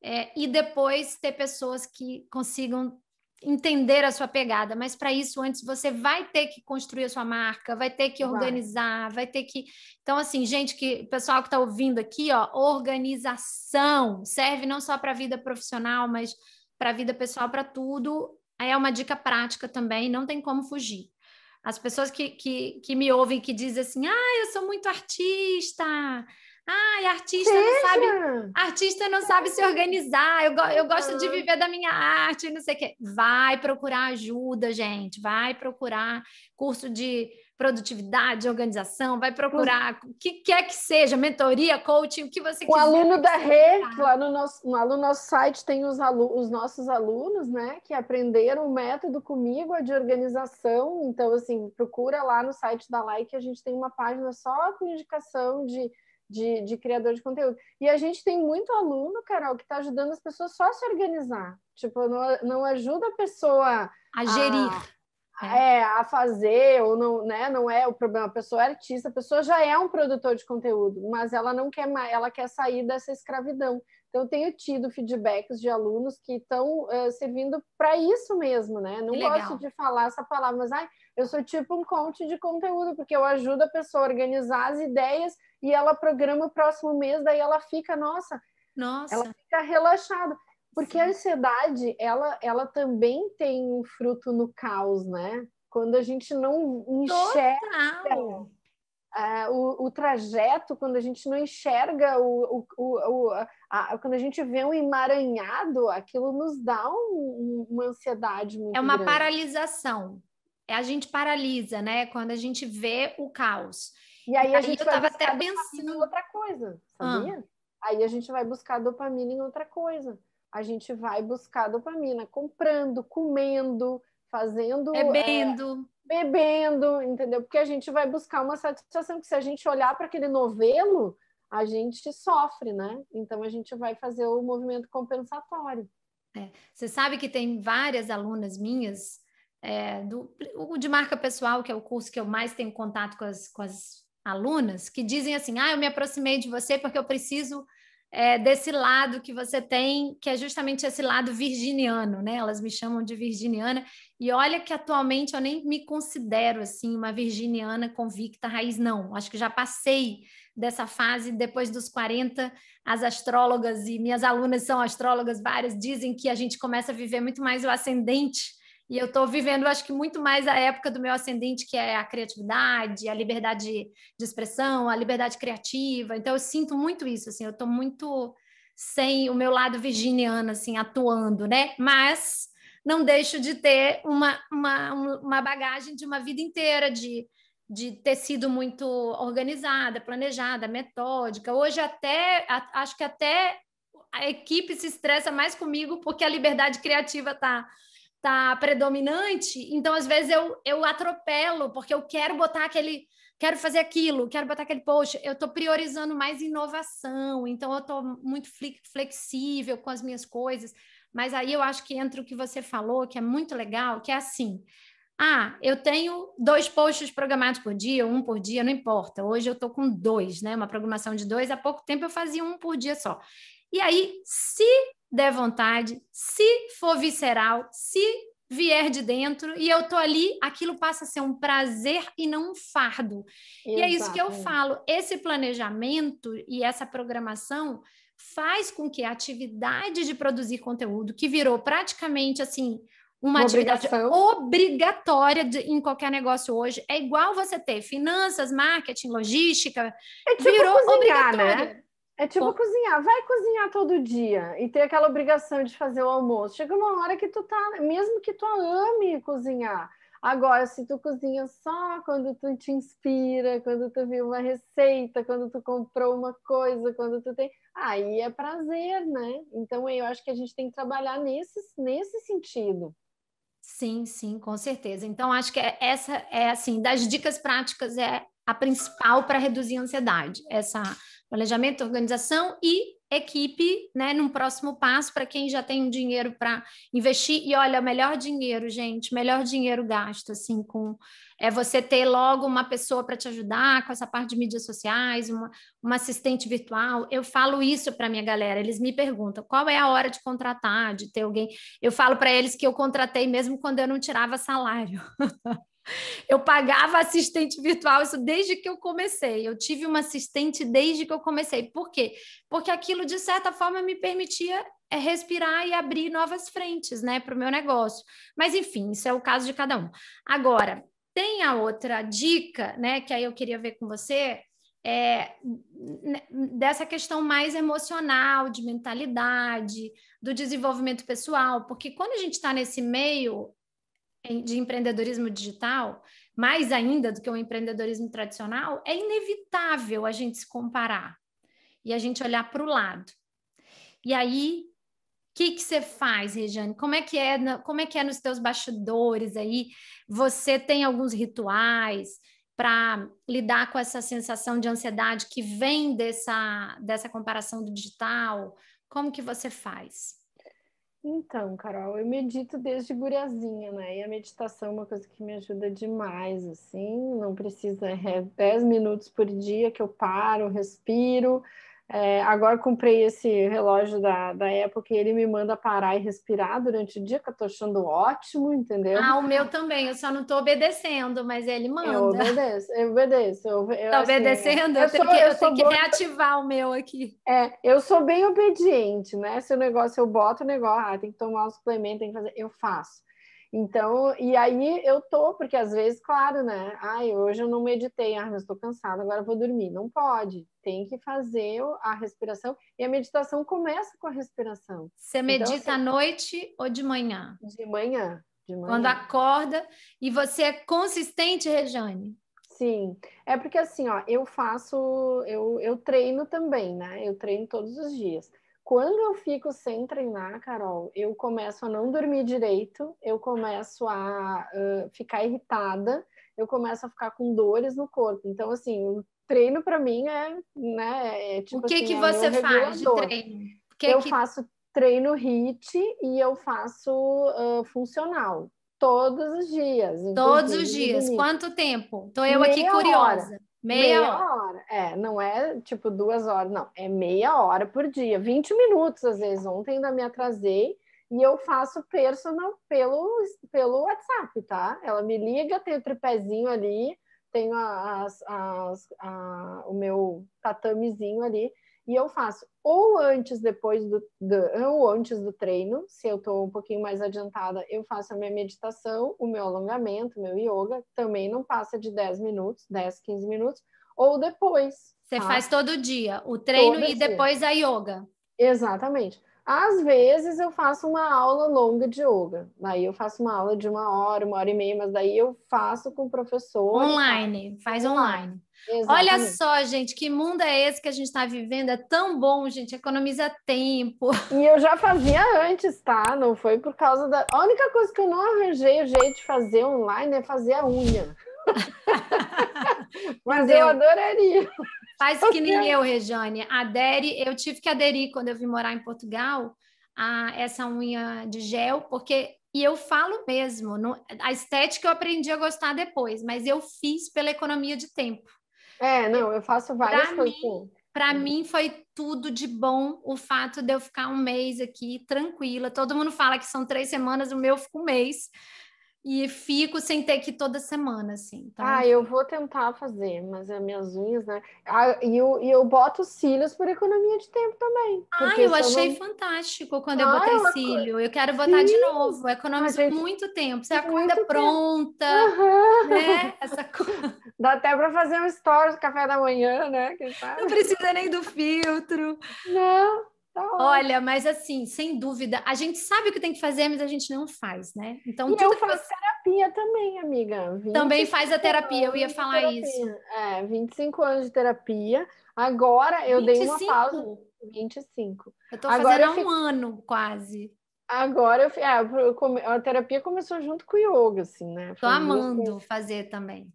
é, e depois ter pessoas que consigam entender a sua pegada, mas para isso antes você vai ter que construir a sua marca, vai ter que organizar, vai, vai ter que. Então assim, gente que pessoal que está ouvindo aqui, ó, organização serve não só para a vida profissional, mas para a vida pessoal, para tudo. Aí é uma dica prática também, não tem como fugir. As pessoas que, que, que me ouvem que dizem assim, ah, eu sou muito artista, Ai, artista Seja. não sabe, artista não sabe se organizar. Eu, eu gosto de viver da minha arte, não sei o quê. Vai procurar ajuda, gente. Vai procurar curso de produtividade, organização, vai procurar uhum. o que quer que seja, mentoria, coaching, o que você quiser. O aluno da rede, lá no nosso, lá no nosso site tem os, alu os nossos alunos, né, que aprenderam o método comigo, a de organização. Então, assim, procura lá no site da Like, a gente tem uma página só com indicação de de, de criador de conteúdo. E a gente tem muito aluno, Carol, que está ajudando as pessoas só a se organizar. Tipo, não, não ajuda a pessoa a gerir. A, é. é. a fazer, ou não, né? Não é o problema. A pessoa é artista, a pessoa já é um produtor de conteúdo, mas ela não quer mais, ela quer sair dessa escravidão. Então, eu tenho tido feedbacks de alunos que estão uh, eh, servindo para isso mesmo, né? Não gosto de falar essa palavra, mas ai, eu sou tipo um coach de conteúdo, porque eu ajudo a pessoa a organizar as ideias e ela programa o próximo mês, daí ela fica, nossa, nossa. ela fica relaxada. Porque Sim. a ansiedade, ela, ela também tem um fruto no caos, né? Quando a gente não enxerga uh, o, o, trajeto, quando a gente não enxerga o, o, o a, a, quando a gente vê um emaranhado, aquilo nos dá um, uma ansiedade muito É uma grande. paralisação. É a gente paralisa, né? Quando a gente vê o caos. E aí a gente eu tava até pensando em outra coisa, sabia? Ah. Aí a gente vai buscar dopamina em outra coisa. A gente vai buscar dopamina comprando, comendo, fazendo. É, bebendo. É, bebendo, entendeu? Porque a gente vai buscar uma satisfação que, se a gente olhar para aquele novelo, a gente sofre, né? Então a gente vai fazer o movimento compensatório. É. Você sabe que tem várias alunas minhas, é, do, o de marca pessoal, que é o curso que eu mais tenho contato com as, com as alunas que dizem assim: ah, eu me aproximei de você porque eu preciso é, desse lado que você tem, que é justamente esse lado virginiano, né? Elas me chamam de virginiana. E olha que atualmente eu nem me considero assim uma virginiana convicta raiz, não. Acho que já passei dessa fase depois dos 40. As astrólogas e minhas alunas são astrólogas várias dizem que a gente começa a viver muito mais o ascendente e eu estou vivendo, acho que muito mais a época do meu ascendente, que é a criatividade, a liberdade de expressão, a liberdade criativa. Então eu sinto muito isso, assim, eu estou muito sem o meu lado virginiano, assim, atuando, né? Mas não deixo de ter uma, uma, uma bagagem de uma vida inteira de, de ter sido muito organizada, planejada, metódica. Hoje até acho que até a equipe se estressa mais comigo porque a liberdade criativa está tá predominante, então às vezes eu, eu atropelo, porque eu quero botar aquele, quero fazer aquilo, quero botar aquele post, eu estou priorizando mais inovação, então eu estou muito flexível com as minhas coisas, mas aí eu acho que entra o que você falou, que é muito legal, que é assim, ah, eu tenho dois posts programados por dia, um por dia, não importa, hoje eu estou com dois, né, uma programação de dois, há pouco tempo eu fazia um por dia só. E aí, se der vontade, se for visceral, se vier de dentro e eu tô ali, aquilo passa a ser um prazer e não um fardo. E é isso que eu falo. Esse planejamento e essa programação faz com que a atividade de produzir conteúdo, que virou praticamente assim uma, uma atividade obrigação. obrigatória de, em qualquer negócio hoje, é igual você ter finanças, marketing, logística, é tipo virou cozinhar, né? obrigatória. Né? É tipo cozinhar, vai cozinhar todo dia e ter aquela obrigação de fazer o almoço. Chega uma hora que tu tá, mesmo que tu ame cozinhar. Agora, se tu cozinha só quando tu te inspira, quando tu viu uma receita, quando tu comprou uma coisa, quando tu tem. Aí é prazer, né? Então eu acho que a gente tem que trabalhar nesse, nesse sentido. Sim, sim, com certeza. Então, acho que é essa é assim, das dicas práticas é a principal para reduzir a ansiedade. Essa Planejamento, organização e equipe, né, num próximo passo para quem já tem dinheiro para investir. E olha, melhor dinheiro, gente, melhor dinheiro gasto assim com é você ter logo uma pessoa para te ajudar com essa parte de mídias sociais, uma, uma assistente virtual. Eu falo isso para minha galera, eles me perguntam qual é a hora de contratar, de ter alguém. Eu falo para eles que eu contratei mesmo quando eu não tirava salário. Eu pagava assistente virtual, isso desde que eu comecei. Eu tive uma assistente desde que eu comecei. Por quê? Porque aquilo, de certa forma, me permitia é, respirar e abrir novas frentes né, para o meu negócio. Mas, enfim, isso é o caso de cada um. Agora, tem a outra dica, né, que aí eu queria ver com você, é, dessa questão mais emocional, de mentalidade, do desenvolvimento pessoal, porque quando a gente está nesse meio, de empreendedorismo digital, mais ainda do que o empreendedorismo tradicional, é inevitável a gente se comparar e a gente olhar para o lado. E aí, o que, que você faz, Regiane? Como é, que é, como é que é nos teus bastidores aí? Você tem alguns rituais para lidar com essa sensação de ansiedade que vem dessa, dessa comparação do digital? Como que você faz? Então, Carol, eu medito desde guriazinha, né? E a meditação é uma coisa que me ajuda demais, assim. Não precisa, é 10 minutos por dia que eu paro, respiro, é, agora comprei esse relógio da, da Apple que ele me manda parar e respirar durante o dia, que eu tô achando ótimo, entendeu? Ah, o meu também, eu só não tô obedecendo, mas ele manda. Eu obedeço, eu obedeço. Eu, eu, tá assim, obedecendo? Eu, eu tenho, sou, que, eu tenho que reativar o meu aqui. É, eu sou bem obediente, né? Se o negócio, eu boto o negócio, ah, tem que tomar o suplemento, tem que fazer, eu faço. Então, e aí eu tô, porque às vezes, claro, né? Ai, hoje eu não meditei, ah, mas estou cansada, agora vou dormir. Não pode, tem que fazer a respiração. E a meditação começa com a respiração. Você então, medita então, assim você... à noite ou de manhã? De manhã, de manhã. Quando acorda e você é consistente, Rejane? Sim, é porque assim, ó, eu faço, eu, eu treino também, né? Eu treino todos os dias. Quando eu fico sem treinar, Carol, eu começo a não dormir direito, eu começo a uh, ficar irritada, eu começo a ficar com dores no corpo. Então, assim, o treino para mim é, né? É, é, tipo, o que assim, que é você é faz de treino? Que eu que... faço treino HIT e eu faço uh, funcional todos os dias. Todos os dias. Quanto tempo? Estou eu Meia aqui curiosa. Hora. Meia, meia hora. hora. É, não é tipo duas horas, não. É meia hora por dia, 20 minutos às vezes. Ontem ainda me atrasei e eu faço personal pelo, pelo WhatsApp, tá? Ela me liga, tem o tripézinho ali, tenho as, as, a, o meu tatamezinho ali e eu faço ou antes, depois do, do ou antes do treino, se eu estou um pouquinho mais adiantada, eu faço a minha meditação, o meu alongamento, o meu yoga, também não passa de 10 minutos, 10, 15 minutos, ou depois. Você tá? faz todo dia, o treino todo e dia. depois a yoga. Exatamente. Às vezes eu faço uma aula longa de yoga. Daí eu faço uma aula de uma hora, uma hora e meia, mas daí eu faço com o professor. Online, faz online. Exatamente. Olha só, gente, que mundo é esse que a gente está vivendo? É tão bom, gente, economiza tempo. E eu já fazia antes, tá? Não foi por causa da. A única coisa que eu não arranjei o jeito de fazer online é fazer a unha. Mas Entendeu? eu adoraria. Faz que nem eu, Rejane. Adere, eu tive que aderir quando eu vim morar em Portugal a essa unha de gel, porque e eu falo mesmo, a estética eu aprendi a gostar depois, mas eu fiz pela economia de tempo. É, não, eu faço várias coisas. Para uhum. mim foi tudo de bom o fato de eu ficar um mês aqui tranquila. Todo mundo fala que são três semanas, o meu fica um mês e fico sem ter que ir toda semana, assim. Então... Ah, eu vou tentar fazer, mas as minhas unhas, né? Ah, e eu, eu boto cílios por economia de tempo também. Ah, eu achei não... fantástico quando ah, eu botei eu... É cílio. Eu quero botar Sim. de novo. Economizo gente... muito tempo. Você acorda muito pronta, uhum. né? Essa coisa. Dá até para fazer um story do café da manhã, né? Não precisa nem do filtro. Não. Olha, mas assim, sem dúvida, a gente sabe o que tem que fazer, mas a gente não faz, né? Então, e eu faço terapia também, amiga. Também faz a terapia, eu ia falar isso. É, 25 anos de terapia. Agora eu 25? dei uma pausa. 25. Eu tô Agora fazendo há um ano quase. Agora eu, fui. É, a terapia começou junto com o yoga, assim, né? Tô amando fazer também.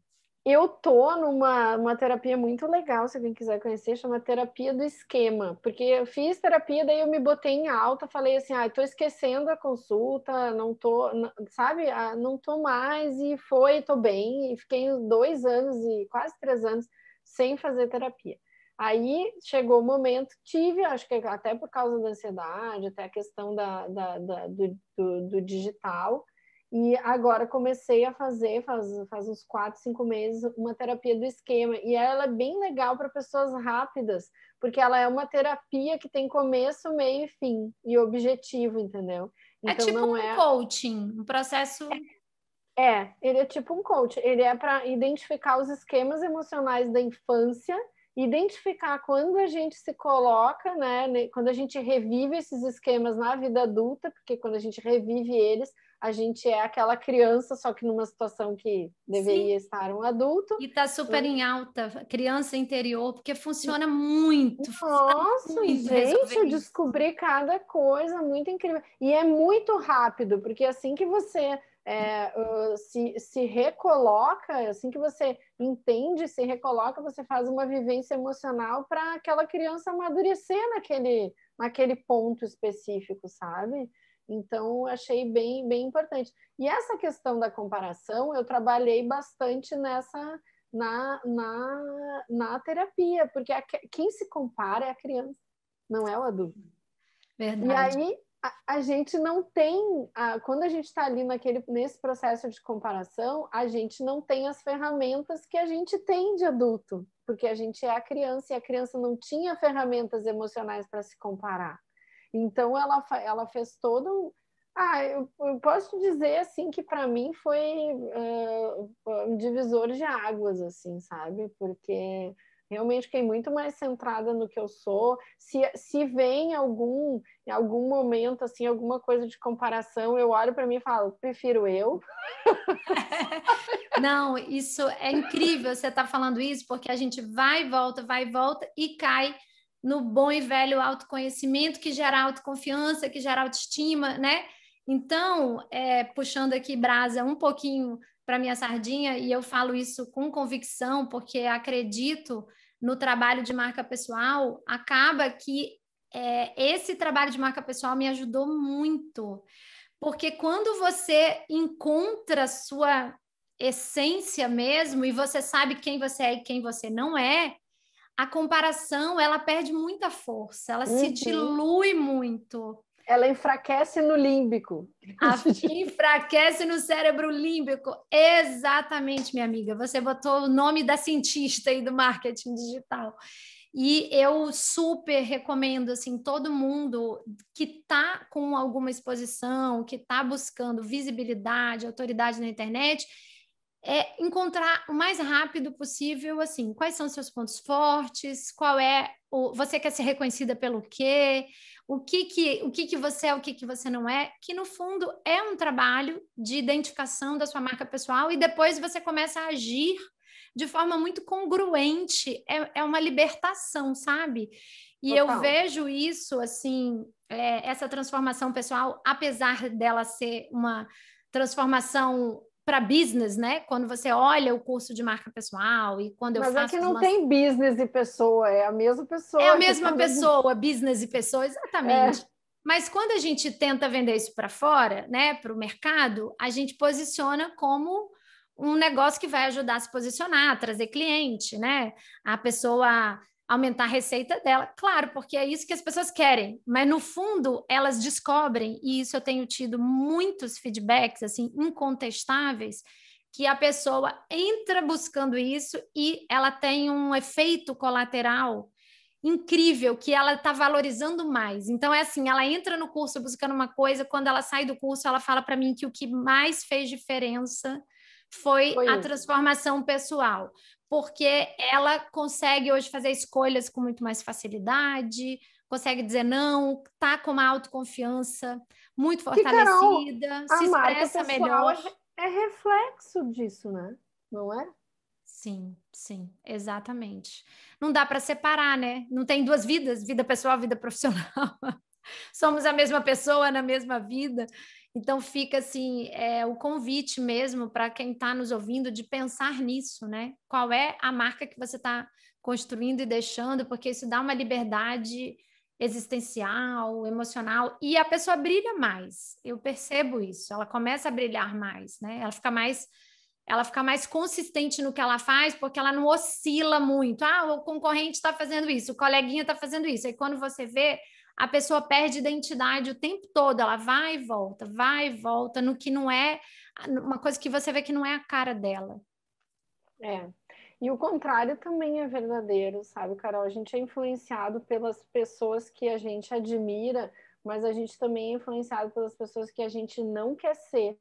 Eu tô numa uma terapia muito legal, se alguém quiser conhecer, chama terapia do esquema, porque eu fiz terapia, daí eu me botei em alta, falei assim, ah, tô esquecendo a consulta, não tô, sabe, ah, não tô mais, e foi, tô bem, e fiquei dois anos e quase três anos sem fazer terapia. Aí chegou o momento, tive, acho que até por causa da ansiedade, até a questão da, da, da do, do, do digital, e agora comecei a fazer, faz, faz uns quatro, cinco meses, uma terapia do esquema. E ela é bem legal para pessoas rápidas, porque ela é uma terapia que tem começo, meio e fim, e objetivo, entendeu? É então, é tipo não um é... coaching, um processo. É, ele é tipo um coaching Ele é para identificar os esquemas emocionais da infância, identificar quando a gente se coloca, né? Quando a gente revive esses esquemas na vida adulta, porque quando a gente revive eles a gente é aquela criança, só que numa situação que deveria Sim. estar um adulto. E tá super e... em alta, criança interior, porque funciona muito. Nossa, funciona muito gente, eu descobri isso. cada coisa muito incrível. E é muito rápido, porque assim que você é, se, se recoloca, assim que você entende, se recoloca, você faz uma vivência emocional para aquela criança amadurecer naquele, naquele ponto específico, sabe? Então, achei bem, bem importante. E essa questão da comparação, eu trabalhei bastante nessa na, na, na terapia, porque a, quem se compara é a criança, não é o adulto. Verdade. E aí, a, a gente não tem, a, quando a gente está ali naquele, nesse processo de comparação, a gente não tem as ferramentas que a gente tem de adulto, porque a gente é a criança e a criança não tinha ferramentas emocionais para se comparar. Então ela, ela fez todo. Ah, eu, eu posso dizer assim que para mim foi uh, um divisor de águas, assim, sabe? Porque realmente fiquei muito mais centrada no que eu sou. Se, se vem algum, em algum momento, assim, alguma coisa de comparação, eu olho para mim e falo, prefiro eu. Não, isso é incrível você estar tá falando isso, porque a gente vai e volta, vai e volta e cai no bom e velho autoconhecimento que gera autoconfiança, que gera autoestima, né? Então, é, puxando aqui brasa um pouquinho para minha sardinha, e eu falo isso com convicção, porque acredito no trabalho de marca pessoal, acaba que é, esse trabalho de marca pessoal me ajudou muito. Porque quando você encontra sua essência mesmo e você sabe quem você é e quem você não é, a comparação ela perde muita força, ela uhum. se dilui muito. Ela enfraquece no límbico. A, enfraquece no cérebro límbico. Exatamente, minha amiga. Você botou o nome da cientista aí do marketing digital. E eu super recomendo assim todo mundo que está com alguma exposição, que está buscando visibilidade, autoridade na internet, é encontrar o mais rápido possível, assim, quais são os seus pontos fortes, qual é o, você quer ser reconhecida pelo quê, o que que, o que que você é, o que que você não é, que no fundo é um trabalho de identificação da sua marca pessoal e depois você começa a agir de forma muito congruente, é, é uma libertação, sabe? E Total. eu vejo isso, assim, é, essa transformação pessoal, apesar dela ser uma transformação para business, né? Quando você olha o curso de marca pessoal e quando Mas eu faço. Mas é que não tem business e pessoa, é a mesma pessoa. É a mesma pessoa, business e pessoa, exatamente. É. Mas quando a gente tenta vender isso para fora, né, para o mercado, a gente posiciona como um negócio que vai ajudar a se posicionar, a trazer cliente, né? A pessoa aumentar a receita dela. Claro, porque é isso que as pessoas querem, mas no fundo elas descobrem, e isso eu tenho tido muitos feedbacks assim incontestáveis, que a pessoa entra buscando isso e ela tem um efeito colateral incrível que ela está valorizando mais. Então é assim, ela entra no curso buscando uma coisa, quando ela sai do curso, ela fala para mim que o que mais fez diferença foi, foi a isso. transformação pessoal porque ela consegue hoje fazer escolhas com muito mais facilidade, consegue dizer não, tá com uma autoconfiança muito fortalecida, Carol, se expressa melhor. É, é reflexo disso, né? Não é? Sim, sim, exatamente. Não dá para separar, né? Não tem duas vidas, vida pessoal, vida profissional. Somos a mesma pessoa na mesma vida. Então fica assim é, o convite mesmo para quem está nos ouvindo de pensar nisso, né? Qual é a marca que você está construindo e deixando, porque isso dá uma liberdade existencial, emocional e a pessoa brilha mais. Eu percebo isso. Ela começa a brilhar mais, né? Ela fica mais ela fica mais consistente no que ela faz, porque ela não oscila muito. Ah, o concorrente está fazendo isso, o coleguinha está fazendo isso. Aí quando você vê, a pessoa perde identidade o tempo todo, ela vai e volta, vai e volta, no que não é, uma coisa que você vê que não é a cara dela. É. E o contrário também é verdadeiro, sabe, Carol? A gente é influenciado pelas pessoas que a gente admira, mas a gente também é influenciado pelas pessoas que a gente não quer ser,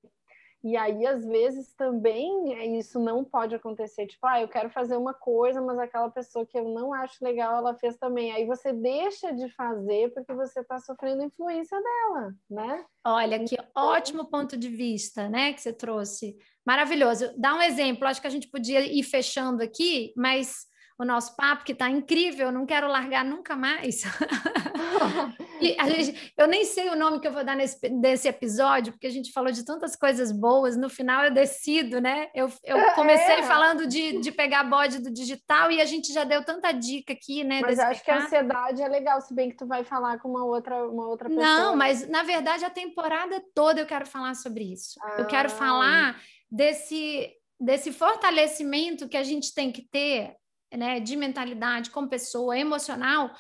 e aí, às vezes, também eh, isso não pode acontecer. Tipo, ah, eu quero fazer uma coisa, mas aquela pessoa que eu não acho legal, ela fez também. Aí você deixa de fazer porque você está sofrendo influência dela, né? Olha, que então... ótimo ponto de vista, né, que você trouxe. Maravilhoso. Dá um exemplo, acho que a gente podia ir fechando aqui, mas o nosso papo, que está incrível, não quero largar nunca mais. gente, eu nem sei o nome que eu vou dar nesse desse episódio, porque a gente falou de tantas coisas boas, no final eu decido, né? Eu, eu é, comecei é. falando de, de pegar bode do digital e a gente já deu tanta dica aqui, né? Mas acho que a ansiedade é legal, se bem que tu vai falar com uma outra, uma outra pessoa. Não, mas na verdade a temporada toda eu quero falar sobre isso. Ah. Eu quero ah. falar desse desse fortalecimento que a gente tem que ter né, de mentalidade, como pessoa, emocional,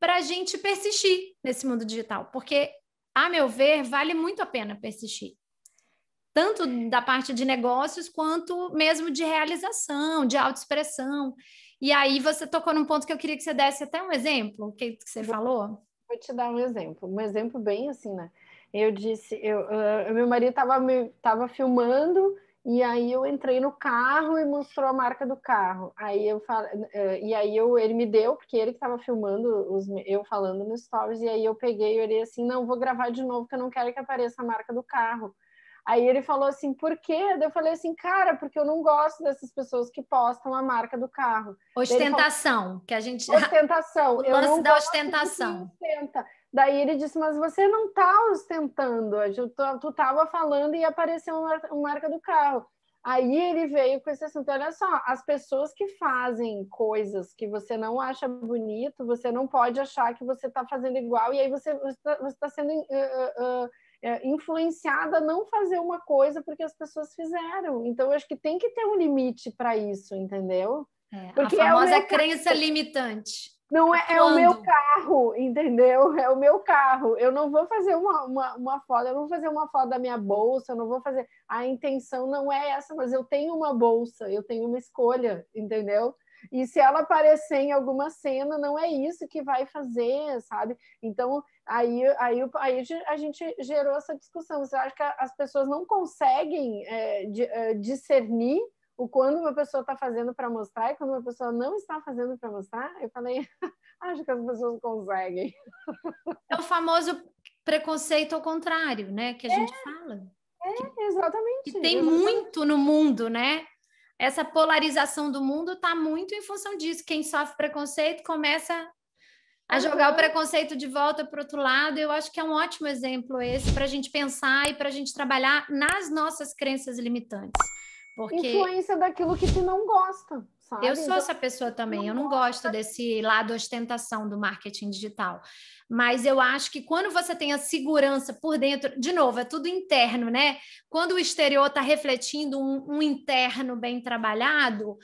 para a gente persistir nesse mundo digital. Porque, a meu ver, vale muito a pena persistir. Tanto da parte de negócios, quanto mesmo de realização, de autoexpressão. E aí você tocou num ponto que eu queria que você desse até um exemplo, o que você falou. Vou te dar um exemplo, um exemplo bem assim, né? Eu disse, eu, ah, meu marido estava tava filmando e aí eu entrei no carro e mostrou a marca do carro. Aí eu eh, e aí eu, ele me deu, porque ele que estava filmando os... eu falando nos stories, e aí eu peguei e olhei assim, não, vou gravar de novo, que eu não quero que apareça a marca do carro. Aí ele falou assim, por quê? Eu falei assim, cara, porque eu não gosto dessas pessoas que postam a marca do carro. Ostentação, falou, que a gente... Ostentação. O lance da ostentação. Ostenta. Daí ele disse, mas você não tá ostentando, tu estava falando e apareceu uma marca do carro. Aí ele veio com esse assunto, olha só, as pessoas que fazem coisas que você não acha bonito, você não pode achar que você está fazendo igual, e aí você está tá sendo uh, uh, uh, influenciada a não fazer uma coisa porque as pessoas fizeram. Então, eu acho que tem que ter um limite para isso, entendeu? É, porque a é famosa é crença limitante. Não é, é, o meu carro, entendeu? É o meu carro. Eu não vou fazer uma, uma, uma, foto, eu não vou fazer uma foto da minha bolsa, eu não vou fazer. A intenção não é essa, mas eu tenho uma bolsa, eu tenho uma escolha, entendeu? E se ela aparecer em alguma cena, não é isso que vai fazer, sabe? Então, aí, aí, aí a gente gerou essa discussão. Você acha que as pessoas não conseguem é, discernir o quando uma pessoa está fazendo para mostrar e quando uma pessoa não está fazendo para mostrar, eu falei, acho que as pessoas conseguem. É o famoso preconceito ao contrário, né? Que a é, gente fala. É, é exatamente. Que tem exatamente. muito no mundo, né? Essa polarização do mundo está muito em função disso. Quem sofre preconceito começa a jogar uhum. o preconceito de volta para o outro lado. Eu acho que é um ótimo exemplo esse para a gente pensar e para a gente trabalhar nas nossas crenças limitantes. Porque... Influência daquilo que tu não gosta. Sabe? Eu sou então, essa pessoa também, eu não gosto desse lado ostentação do marketing digital. Mas eu acho que quando você tem a segurança por dentro, de novo, é tudo interno, né? Quando o exterior está refletindo um, um, interno bem trabalhado,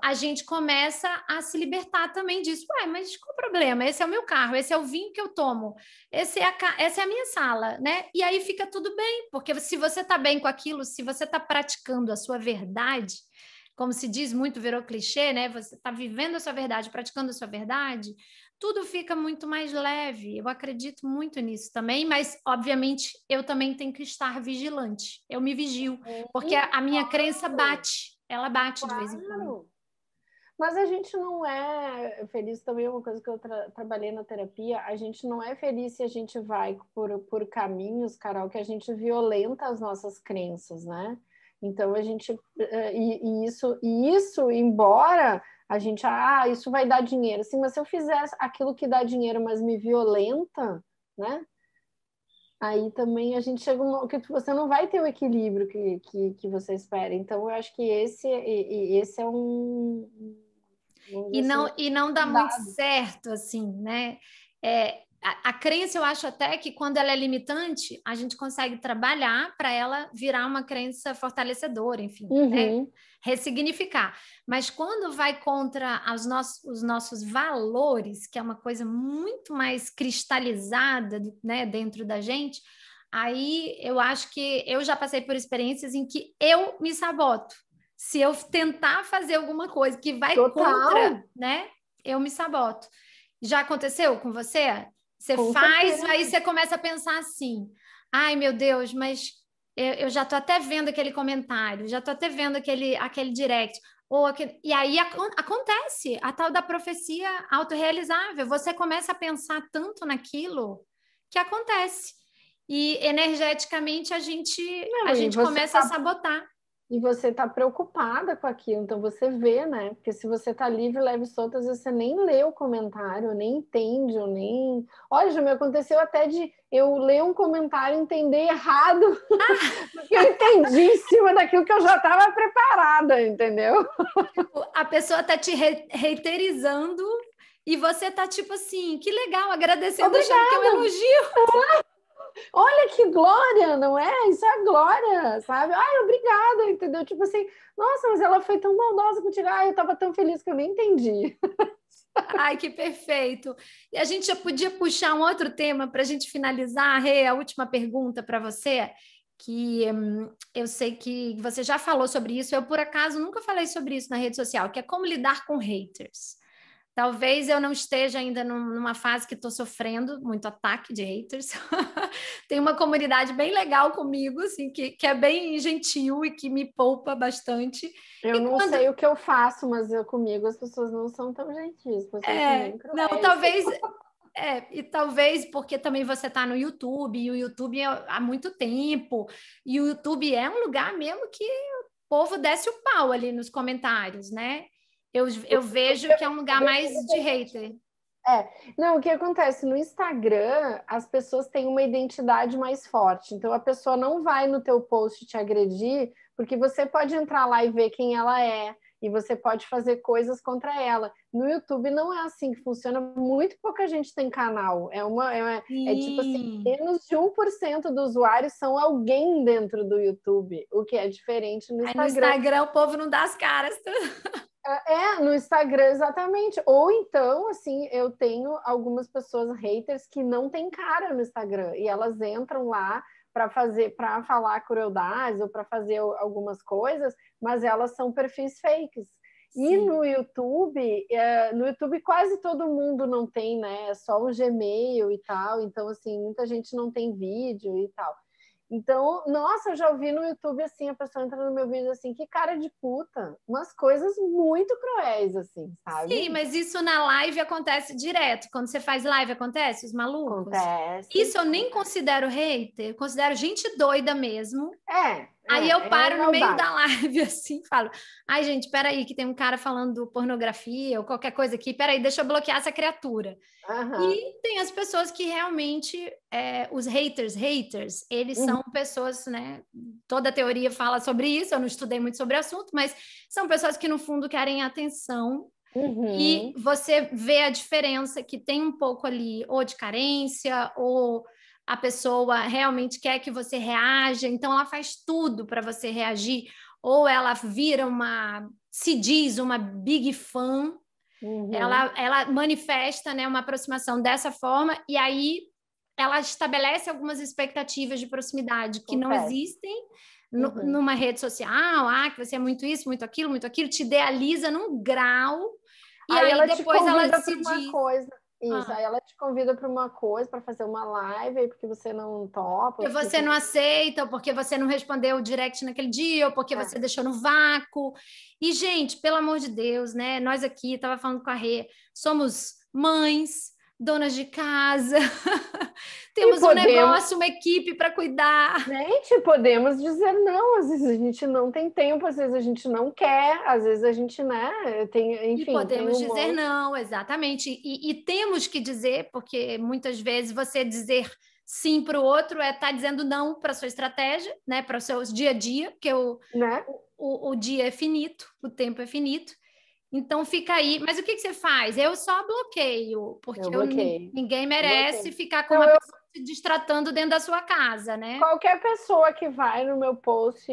a gente começa a se libertar também disso. Ué, mas qual o problema? Esse é o meu carro, esse é o vinho que eu tomo, esse é a, essa é a minha sala, né? E aí fica tudo bem, porque se você está bem com aquilo, se você está praticando a sua verdade como se diz muito, virou clichê, né? Você está vivendo a sua verdade, praticando a sua verdade, tudo fica muito mais leve. Eu acredito muito nisso também, mas obviamente eu também tenho que estar vigilante. Eu me vigio, porque a, minha crença bate, ela bate de vez em quando. Mas a gente não é feliz também, é uma coisa que eu tra trabalhei na terapia, a gente não é feliz se a gente vai por, por caminhos, Carol, que a gente violenta as nossas crenças, né? Então a gente eh, e, e, isso e isso embora a gente ah isso vai dar dinheiro sim mas se eu fizer aquilo que dá dinheiro mas me violenta né aí também a gente chega uma, que você não vai ter o equilíbrio que, que, que você espera então eu acho que esse e, e esse é um, um e não e não dá dado. muito certo assim né é, a, a, crença, eu acho até que quando ela é limitante, a gente consegue trabalhar para ela virar uma crença fortalecedora, enfim, né? uhum. né? ressignificar. Mas quando vai contra os nossos, os nossos valores, que é uma coisa muito mais cristalizada né, dentro da gente, aí eu acho que eu já passei por experiências em que eu me saboto. Se eu tentar fazer alguma coisa que vai Total. contra, né, eu me saboto. Já aconteceu com você? Você Com faz, certeza. aí você começa a pensar assim: ai meu Deus, mas eu, eu já estou até vendo aquele comentário, já estou até vendo aquele, aquele direct. Ou aquele... E aí ac acontece a tal da profecia autorrealizável. Você começa a pensar tanto naquilo que acontece. E energeticamente a gente, Não, a gente começa tá... a sabotar e você está preocupada com aquilo, então você vê, né? Porque se você está livre, leve solta, às vezes você nem lê o comentário, nem entende, ou nem. Olha, já me aconteceu até de eu ler um comentário e entender errado, porque eu entendi em cima daquilo que eu já estava preparada, entendeu? Tipo, a pessoa está te re reiterizando e você tá tipo assim, que legal, agradecendo, já que eu é elogio. É olha que glória, não é? Isso é glória, sabe? Ai, obrigada, entendeu? Tipo assim, nossa, mas ela foi tão maldosa com Ai, eu tava tão feliz que eu nem entendi. Ai, que perfeito. E a gente já podia puxar um outro tema para a gente finalizar, Rê, a última pergunta para você, que hum, eu sei que você já falou sobre isso, eu por acaso nunca falei sobre isso na rede social, que é como lidar com haters. Talvez eu não esteja ainda numa fase que estou sofrendo muito ataque de haters. Tem uma comunidade bem legal comigo, assim, que, que é bem gentil e que me poupa bastante. Eu e não quando... sei o que eu faço, mas eu, comigo as pessoas não são tão gentis. É, não, talvez. É, e talvez porque também você está no YouTube, e o YouTube é, há muito tempo, e o YouTube é um lugar mesmo que o povo desce o pau ali nos comentários, né? Tipo, eu, eu vejo que é um lugar mais de hater. É, não, o que acontece? No Instagram, as pessoas têm uma identidade mais forte. Então, a pessoa não vai no teu post te agredir, porque você pode entrar lá e ver quem ela é, e você pode fazer coisas contra ela. No YouTube não é assim que funciona, muito pouca gente tem canal. É uma é, é tipo assim, menos de 1% dos usuários são alguém dentro do YouTube, o que é diferente no Instagram. Aí no Instagram o povo não dá as caras. É, é, no Instagram, exatamente. Ou então, assim, eu tenho algumas pessoas haters que não têm cara no Instagram e elas entram lá para fazer, para falar crueldades ou para fazer algumas coisas, mas elas são perfis fakes. Sim. E no YouTube, é, no YouTube quase todo mundo não tem, né? É só o Gmail e tal. Então, assim, muita gente não tem vídeo e tal. Então, nossa, eu já ouvi no YouTube assim, a pessoa entra no meu vídeo assim, que cara de puta, umas coisas muito cruéis, assim, sabe? Sim, mas isso na live acontece direto. Quando você faz live, acontece, os malucos? Acontece. Isso eu nem considero hater, eu considero gente doida mesmo. É. É, Aí eu é paro no meio da live, assim, falo: ai, gente, peraí, que tem um cara falando pornografia ou qualquer coisa aqui, peraí, deixa eu bloquear essa criatura. Uhum. E tem as pessoas que realmente, é, os haters, haters, eles uhum. são pessoas, né? Toda a teoria fala sobre isso, eu não estudei muito sobre o assunto, mas são pessoas que, no fundo, querem atenção Uhum. E você vê a diferença que tem um pouco ali, ou de carência, ou a pessoa realmente quer que você reaja, então ela faz tudo para você reagir, ou ela vira uma, se diz uma big fan, uhum. ela, ela manifesta né, uma aproximação dessa forma, e aí ela estabelece algumas expectativas de proximidade que okay. não existem uhum. numa rede social, ah, que você é muito isso, muito aquilo, muito aquilo, te idealiza num grau e aí, aí ela depois ela se diz. Coisa. Isso, ah. aí ela te convida para uma coisa, para fazer uma live, porque você não topa. Porque você não aceita, ou porque você não respondeu o direct naquele dia, ou porque é. você deixou no vácuo. E, gente, pelo amor de Deus, né? Nós aqui, estava falando com a Rê, somos mães, donas de casa, temos podemos, um negócio, uma equipe para cuidar. Gente, podemos dizer não, às vezes a gente não tem tempo, às vezes a gente não quer, às vezes a gente, né, tem, enfim. E podemos tem um dizer monte. não, exatamente. E, e, temos que dizer, porque muitas vezes você dizer sim para o outro é estar tá dizendo não para sua estratégia, né, para o seu dia a dia, porque o, né? o, o, o dia é finito, o tempo é finito. Então fica aí. Mas o que, que você faz? Eu só bloqueio, porque eu bloqueio. Eu, ninguém merece ficar com então, uma eu... pessoa se distratando dentro da sua casa, né? Qualquer pessoa que vai no meu post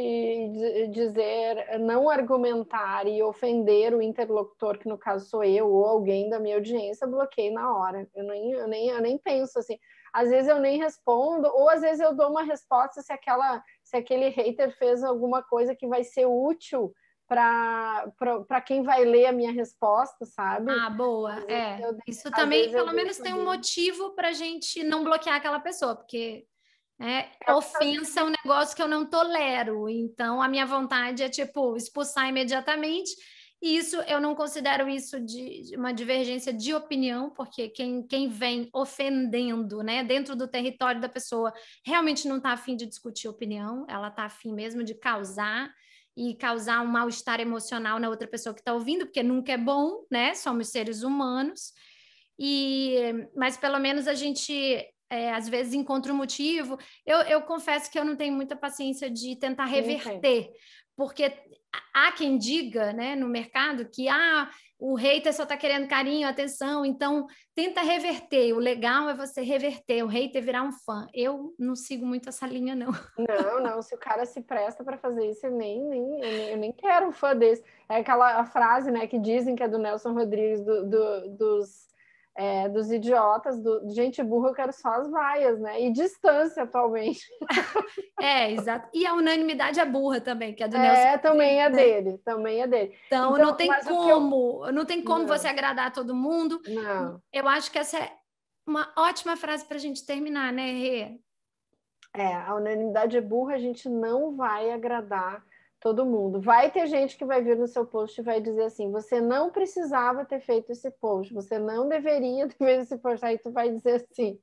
dizer, não argumentar e ofender o interlocutor, que no caso sou eu ou alguém da minha audiência, bloqueio na hora. Eu nem, eu nem, eu nem penso assim. Às vezes eu nem respondo, ou às vezes eu dou uma resposta se aquela, se aquele hater fez alguma coisa que vai ser útil para quem vai ler a minha resposta, sabe? Ah, boa. é. Eu, Isso também, pelo menos, tem um motivo para a gente não bloquear aquela pessoa, porque né, é ofensa é um negócio que eu não tolero. Então, a minha vontade é, tipo, expulsar imediatamente. E isso eu não considero isso de uma divergência de opinião, porque quem, quem vem ofendendo, né, dentro do território da pessoa, realmente não está afim de discutir opinião, ela está afim mesmo de causar e causar um mal-estar emocional na outra pessoa que está ouvindo, porque nunca é bom, né? Somos seres humanos. E, mas pelo menos a gente é, às vezes encontra um motivo. Eu, eu confesso que eu não tenho muita paciência de tentar reverter, porque há quem diga né, no mercado que ah, o hater só está querendo carinho, atenção, então tenta reverter. O legal é você reverter, o hater virar um fã. Eu não sigo muito essa linha, não. Não, não, se o cara se presta para fazer isso, eu nem, nem, eu nem, eu nem quero um fã desse. É aquela frase né, que dizem que é do Nelson Rodrigues, do, do dos é, dos idiotas, do gente burra, eu quero só as vaias, né? E distância atualmente. é, exato. E a unanimidade é burra também, que é do é, Nelson. É, também é né? dele, também é dele. Então, então não tem como, eu... não tem como não. você agradar todo mundo. Não. Eu acho que essa é uma ótima frase para a gente terminar, né, Rê? É, a unanimidade é burra, a gente não vai agradar todo mundo. Vai ter gente que vai vir no seu post e vai dizer assim: você não precisava ter feito esse post, você não deveria ter feito esse post. Aí tu vai dizer assim: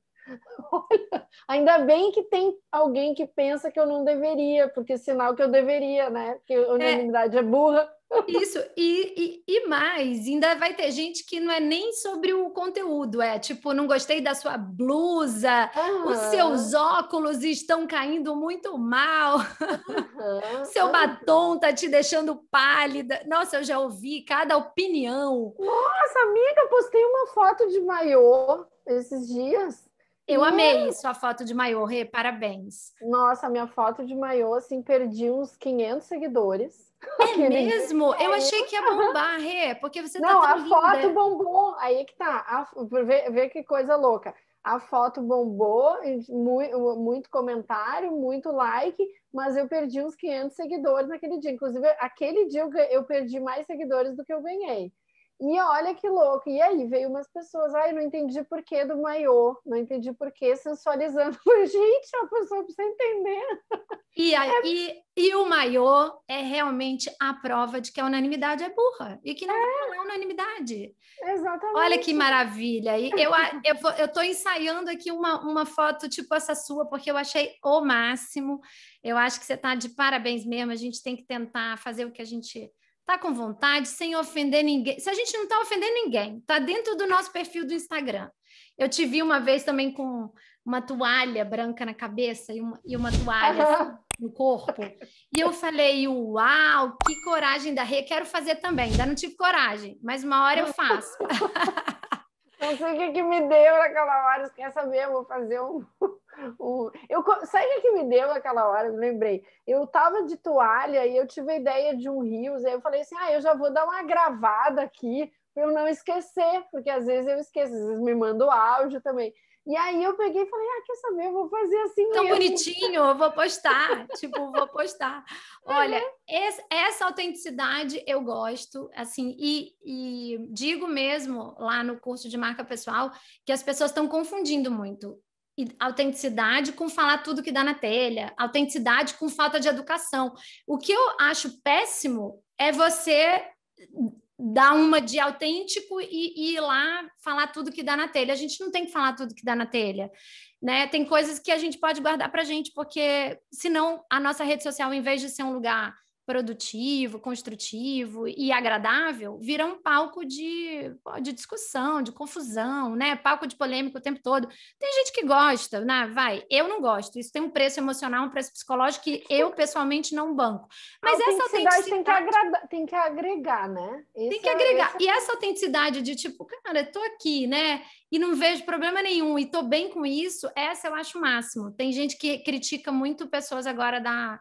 Olha, ainda bem que tem alguém que pensa que eu não deveria, porque é sinal que eu deveria, né? Porque a unanimidade é, é burra. Isso, e, e, e, mais, ainda vai ter gente que não é nem sobre o conteúdo, é tipo, não gostei da sua blusa, uhum. os seus óculos estão caindo muito mal, uhum. seu batom tá te deixando pálida. Nossa, eu já ouvi cada opinião. Nossa, amiga, postei uma foto de maiô esses dias eu amei sua foto de maiô, Rê, parabéns. Nossa, minha foto de maiô, assim, perdi uns 500 seguidores. É mesmo? Eu achei que ia bombar, Rê, porque você tá Não, tá tão linda. Não, a foto bombou, aí que tá, a, vê, vê que coisa louca. A foto bombou, muito comentário, muito like, mas eu perdi uns 500 seguidores naquele dia. Inclusive, aquele dia eu perdi mais seguidores do que eu ganhei. E olha que louco. E aí veio umas pessoas, ai, ah, não entendi porquê do maiô, não entendi porquê sensualizando. Gente, a pessoa precisa entender. E, a, é... e, e o maiô é realmente a prova de que a unanimidade é burra e que não é, é unanimidade. Exatamente. Olha que maravilha. E eu, eu, eu tô ensaiando aqui uma, uma foto tipo essa sua, porque eu achei o máximo. Eu acho que você tá de parabéns mesmo. A gente tem que tentar fazer o que a gente tá com vontade, sem ofender ninguém. Se a gente não tá ofendendo ninguém, tá dentro do nosso perfil do Instagram. Eu te vi uma vez também com uma toalha branca na cabeça e uma, e uma toalha assim, no corpo. E eu falei, uau, que coragem da Rê, quero fazer também. Ainda não tive coragem, mas uma hora eu faço. Não sei o que, que me deu naquela hora, quer saber, eu vou fazer um... O, eu, sabe o que me deu aquela hora? Eu lembrei. Eu tava de toalha e eu tive a ideia de um rios. Aí eu falei assim: ah, eu já vou dar uma gravada aqui para eu não esquecer, porque às vezes eu esqueço, às vezes me mando áudio também. E aí eu peguei e falei: ah, quer saber? Eu vou fazer assim. Tão mesmo. bonitinho, eu vou postar. tipo, vou postar. Olha, uhum. esse, essa autenticidade eu gosto, assim, e, e digo mesmo lá no curso de marca pessoal que as pessoas estão confundindo muito autenticidade com falar tudo que dá na telha, autenticidade com falta de educação. O que eu acho péssimo é você dar uma de autêntico e, e, ir lá falar tudo que dá na telha. A gente não tem que falar tudo que dá na telha. Né? Tem coisas que a gente pode guardar para a gente, porque senão a nossa rede social, em vez de ser um lugar produtivo, construtivo e agradável, vira um palco de, de discussão, de confusão, né? Palco de polêmica o tempo todo. Tem gente que gosta, né? Vai, eu não gosto. Isso tem um preço emocional, um preço psicológico que eu pessoalmente não banco. Mas essa autenticidade tem que, tem que agregar, né? tem que é, agregar. É, e essa autenticidade de tipo, cara, eu tô aqui, né? E não vejo problema nenhum e tô bem com isso. Essa eu acho o máximo. Tem gente que critica muito pessoas agora da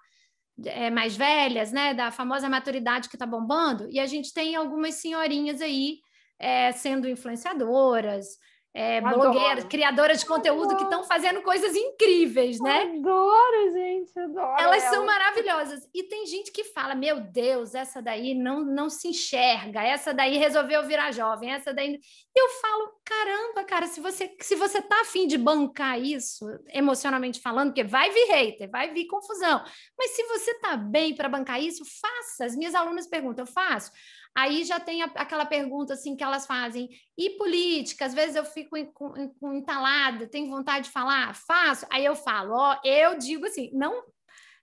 é, mais velhas, né, da famosa maturidade que está bombando, e a gente tem algumas senhorinhas aí é, sendo influenciadoras, é, blogueiras, criadoras de conteúdo adoro. que estão fazendo coisas incríveis, né? Adoro, gente, adoro. Elas ela. são maravilhosas. E tem gente que fala: meu Deus, essa daí não, não se enxerga, essa daí resolveu virar jovem, essa daí. Eu falo: caramba, cara, se você, se você tá afim de bancar isso, emocionalmente falando, porque vai vir hater, vai vir confusão. Mas se você tá bem para bancar isso, faça. As minhas alunas perguntam: eu faço. Aí já tem a, aquela pergunta assim que elas fazem: e política? Às vezes eu fico entalada, tenho vontade de falar, faço. Aí eu falo, ó, eu digo assim, não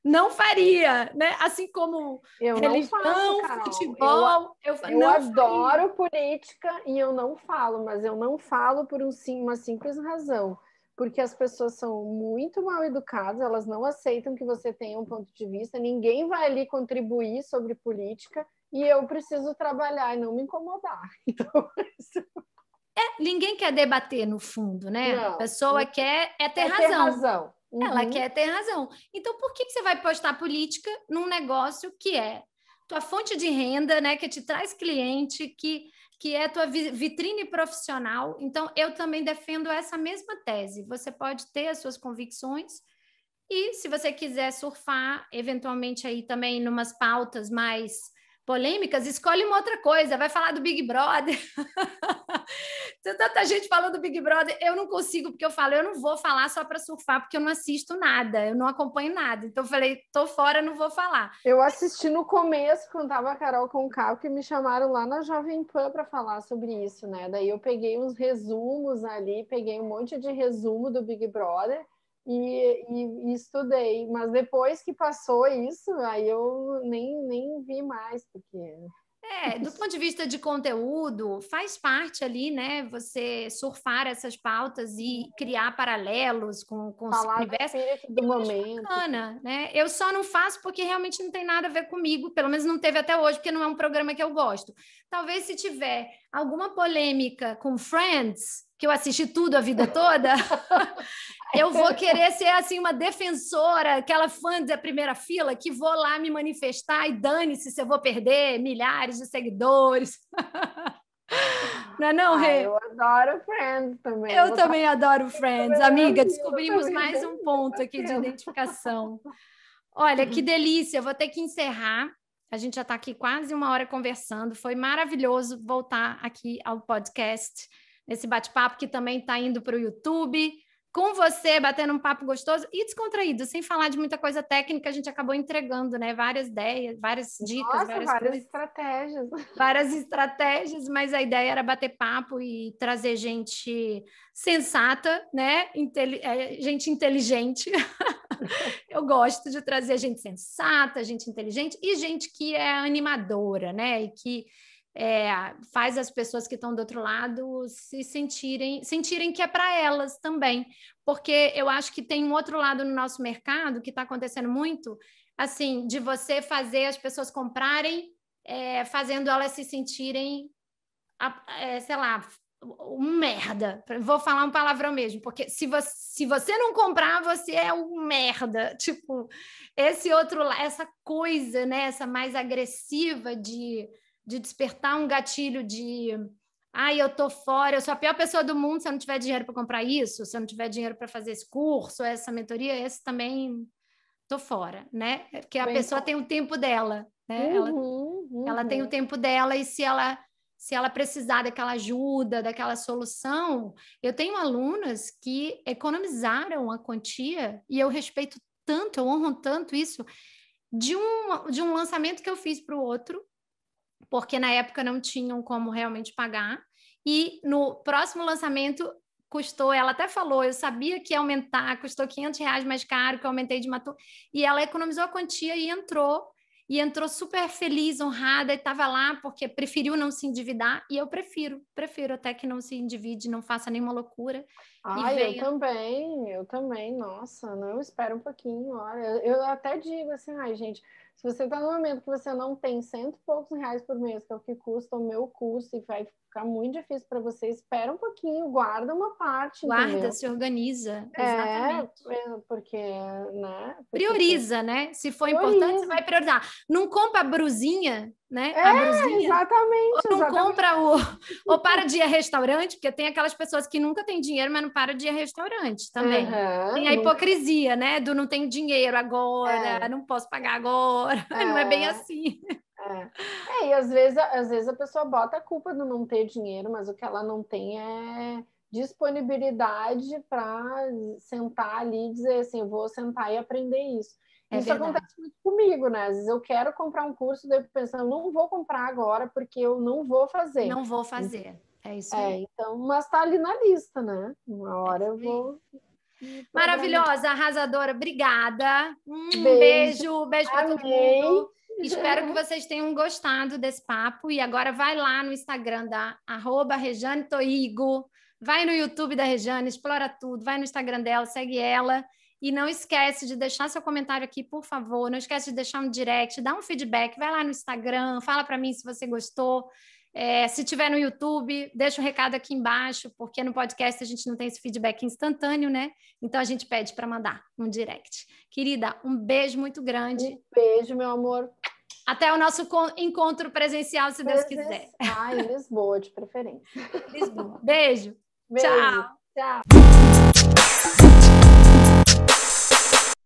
não faria, né? Assim como eu religião, não falo, futebol, eu, eu, eu adoro faria. política e eu não falo, mas eu não falo por um, uma simples razão, porque as pessoas são muito mal educadas, elas não aceitam que você tenha um ponto de vista, ninguém vai ali contribuir sobre política e eu preciso trabalhar e não me incomodar. Então, isso... é, ninguém quer debater no fundo, né? Não, a pessoa não... quer é ter é razão. Ter razão. Uhum. Ela quer ter razão. Então, por que, que você vai postar política num negócio que é tua fonte de renda, né? Que te traz cliente, que, que é tua vitrine profissional? Então, eu também defendo essa mesma tese. Você pode ter as suas convicções, e se você quiser surfar, eventualmente aí também numas pautas mais polêmicas, escolhe uma outra coisa, vai falar do Big Brother. Tem tanta gente falando do Big Brother, eu não consigo, porque eu falo, eu não vou falar só para surfar, porque eu não assisto nada, eu não acompanho nada. Então eu falei, tô fora, não vou falar. Eu assisti no começo, quando tava a Carol com o carro, que me chamaram lá na Jovem Pan para falar sobre isso, né? Daí eu peguei uns resumos ali, peguei um monte de resumo do Big Brother e, e, e, estudei, mas depois que passou isso, aí eu nem, nem vi mais, porque. É, do ponto de vista de conteúdo, faz parte ali, né? Você surfar essas pautas e criar paralelos com, com o universo. Do, do é momento. Bacana, né? Eu só não faço porque realmente não tem nada a ver comigo, pelo menos não teve até hoje, porque não é um programa que eu gosto. Talvez se tiver alguma polêmica com Friends, que eu assisti tudo a vida toda, eu vou querer ser assim uma defensora, aquela fã da primeira fila que vou lá me manifestar e dane-se se eu vou perder milhares de seguidores. Não é não, ah, Rê? Ah, eu adoro Friends também. Eu, tá também adoro Friends. Amiga, descobrimos mais um ponto aqui de identificação. Olha, que delícia. vou ter que encerrar. A gente já está aqui quase uma hora conversando. Foi maravilhoso voltar aqui ao podcast, nesse bate-papo que também está indo para o YouTube. Com você, batendo um papo gostoso e descontraído, sem falar de muita coisa técnica, a gente acabou entregando, né? Várias ideias, várias dicas, Nossa, várias, várias coisas, estratégias. Várias estratégias, mas a ideia era bater papo e trazer gente sensata, né? Eh, gente inteligente. eu gosto de trazer gente sensata, gente inteligente e gente que é animadora, né? E que é, faz as pessoas que estão do outro lado se sentirem sentirem que é para elas também, porque eu acho que tem um outro lado no nosso mercado que está acontecendo muito, assim, de você fazer as pessoas comprarem, é, fazendo elas se sentirem, é, sei lá, um merda. Vou falar um palavrão mesmo, porque se você, se você não comprar, você é um merda. Tipo, esse outro essa coisa, né, essa mais agressiva de, de despertar um gatilho de ai, eu tô fora, eu sou a pior pessoa do mundo se eu não tiver dinheiro para comprar isso, se eu não tiver dinheiro para fazer esse curso, essa mentoria, esse também tô fora, né? Porque a Bem, pessoa tem o tempo dela, né? Uhum, ela, uhum. ela tem o tempo dela e se ela se ela precisar daquela ajuda, daquela solução. Eu tenho alunas que economizaram a quantia e eu respeito tanto, eu honro tanto isso, de um, de um lançamento que eu fiz para o outro, porque na época não tinham como realmente pagar. E no próximo lançamento custou, ela até falou, eu sabia que ia aumentar, custou 500 reais mais caro, que eu aumentei de matou, e ela economizou a quantia e entrou e entrou super feliz, honrada, e estava lá porque preferiu não se endividar, e eu prefiro, prefiro até que não se endivide, não faça nenhuma loucura. Ah, eu também, eu também, nossa, não, espera um pouquinho, olha, eu, eu, até digo assim, ai gente, se você está no momento que você não tem cento e poucos reais por mês, que é o que custa o meu curso, e vai ficar muito difícil para você, espera um pouquinho, guarda uma parte. Guarda, entendeu? se organiza. É, exatamente. É, porque, né? Porque prioriza, tem... né? Se for prioriza. importante, você vai priorizar. Não compra a brusinha, né? É, a brusinha. Exatamente. Ou não exatamente. compra o. Ou para de ir a restaurante, porque tem aquelas pessoas que nunca têm dinheiro, mas não para de ir a restaurante também. Uhum, tem a hipocrisia, nunca... né? Do não tenho dinheiro agora, é. não posso pagar agora. É. Não é bem é. assim. É. é, e às vezes, às vezes a pessoa bota a culpa do não ter dinheiro, mas o que ela não tem é disponibilidade para sentar ali e dizer assim, vou sentar e aprender isso. É isso verdade. acontece muito comigo, né? Às vezes eu quero comprar um curso, daí eu pensando, não vou comprar agora porque eu não vou fazer. Não vou fazer. Então, é isso aí. É, então, mas tá ali na lista, né? Uma é hora eu vou. Maravilhosa, arrasadora, obrigada. Um beijo, beijo, beijo para todo mundo. Espero que vocês tenham gostado desse papo. E agora vai lá no Instagram da arroba Rejane Toigo. Vai no YouTube da Rejane, explora tudo. Vai no Instagram dela, segue ela. E não esquece de deixar seu comentário aqui, por favor. Não esquece de deixar um direct, dá um feedback. Vai lá no Instagram, fala para mim se você gostou. É, se tiver no YouTube, deixa o um recado aqui embaixo, porque no podcast a gente não tem esse feedback instantâneo, né? Então a gente pede para mandar um direct. Querida, um beijo muito grande. Um beijo, meu amor. Até o nosso encontro presencial, se Deus quiser. Ah, em Lisboa, de preferência. Lisboa. Beijo. Beijo. Tchau. Tchau.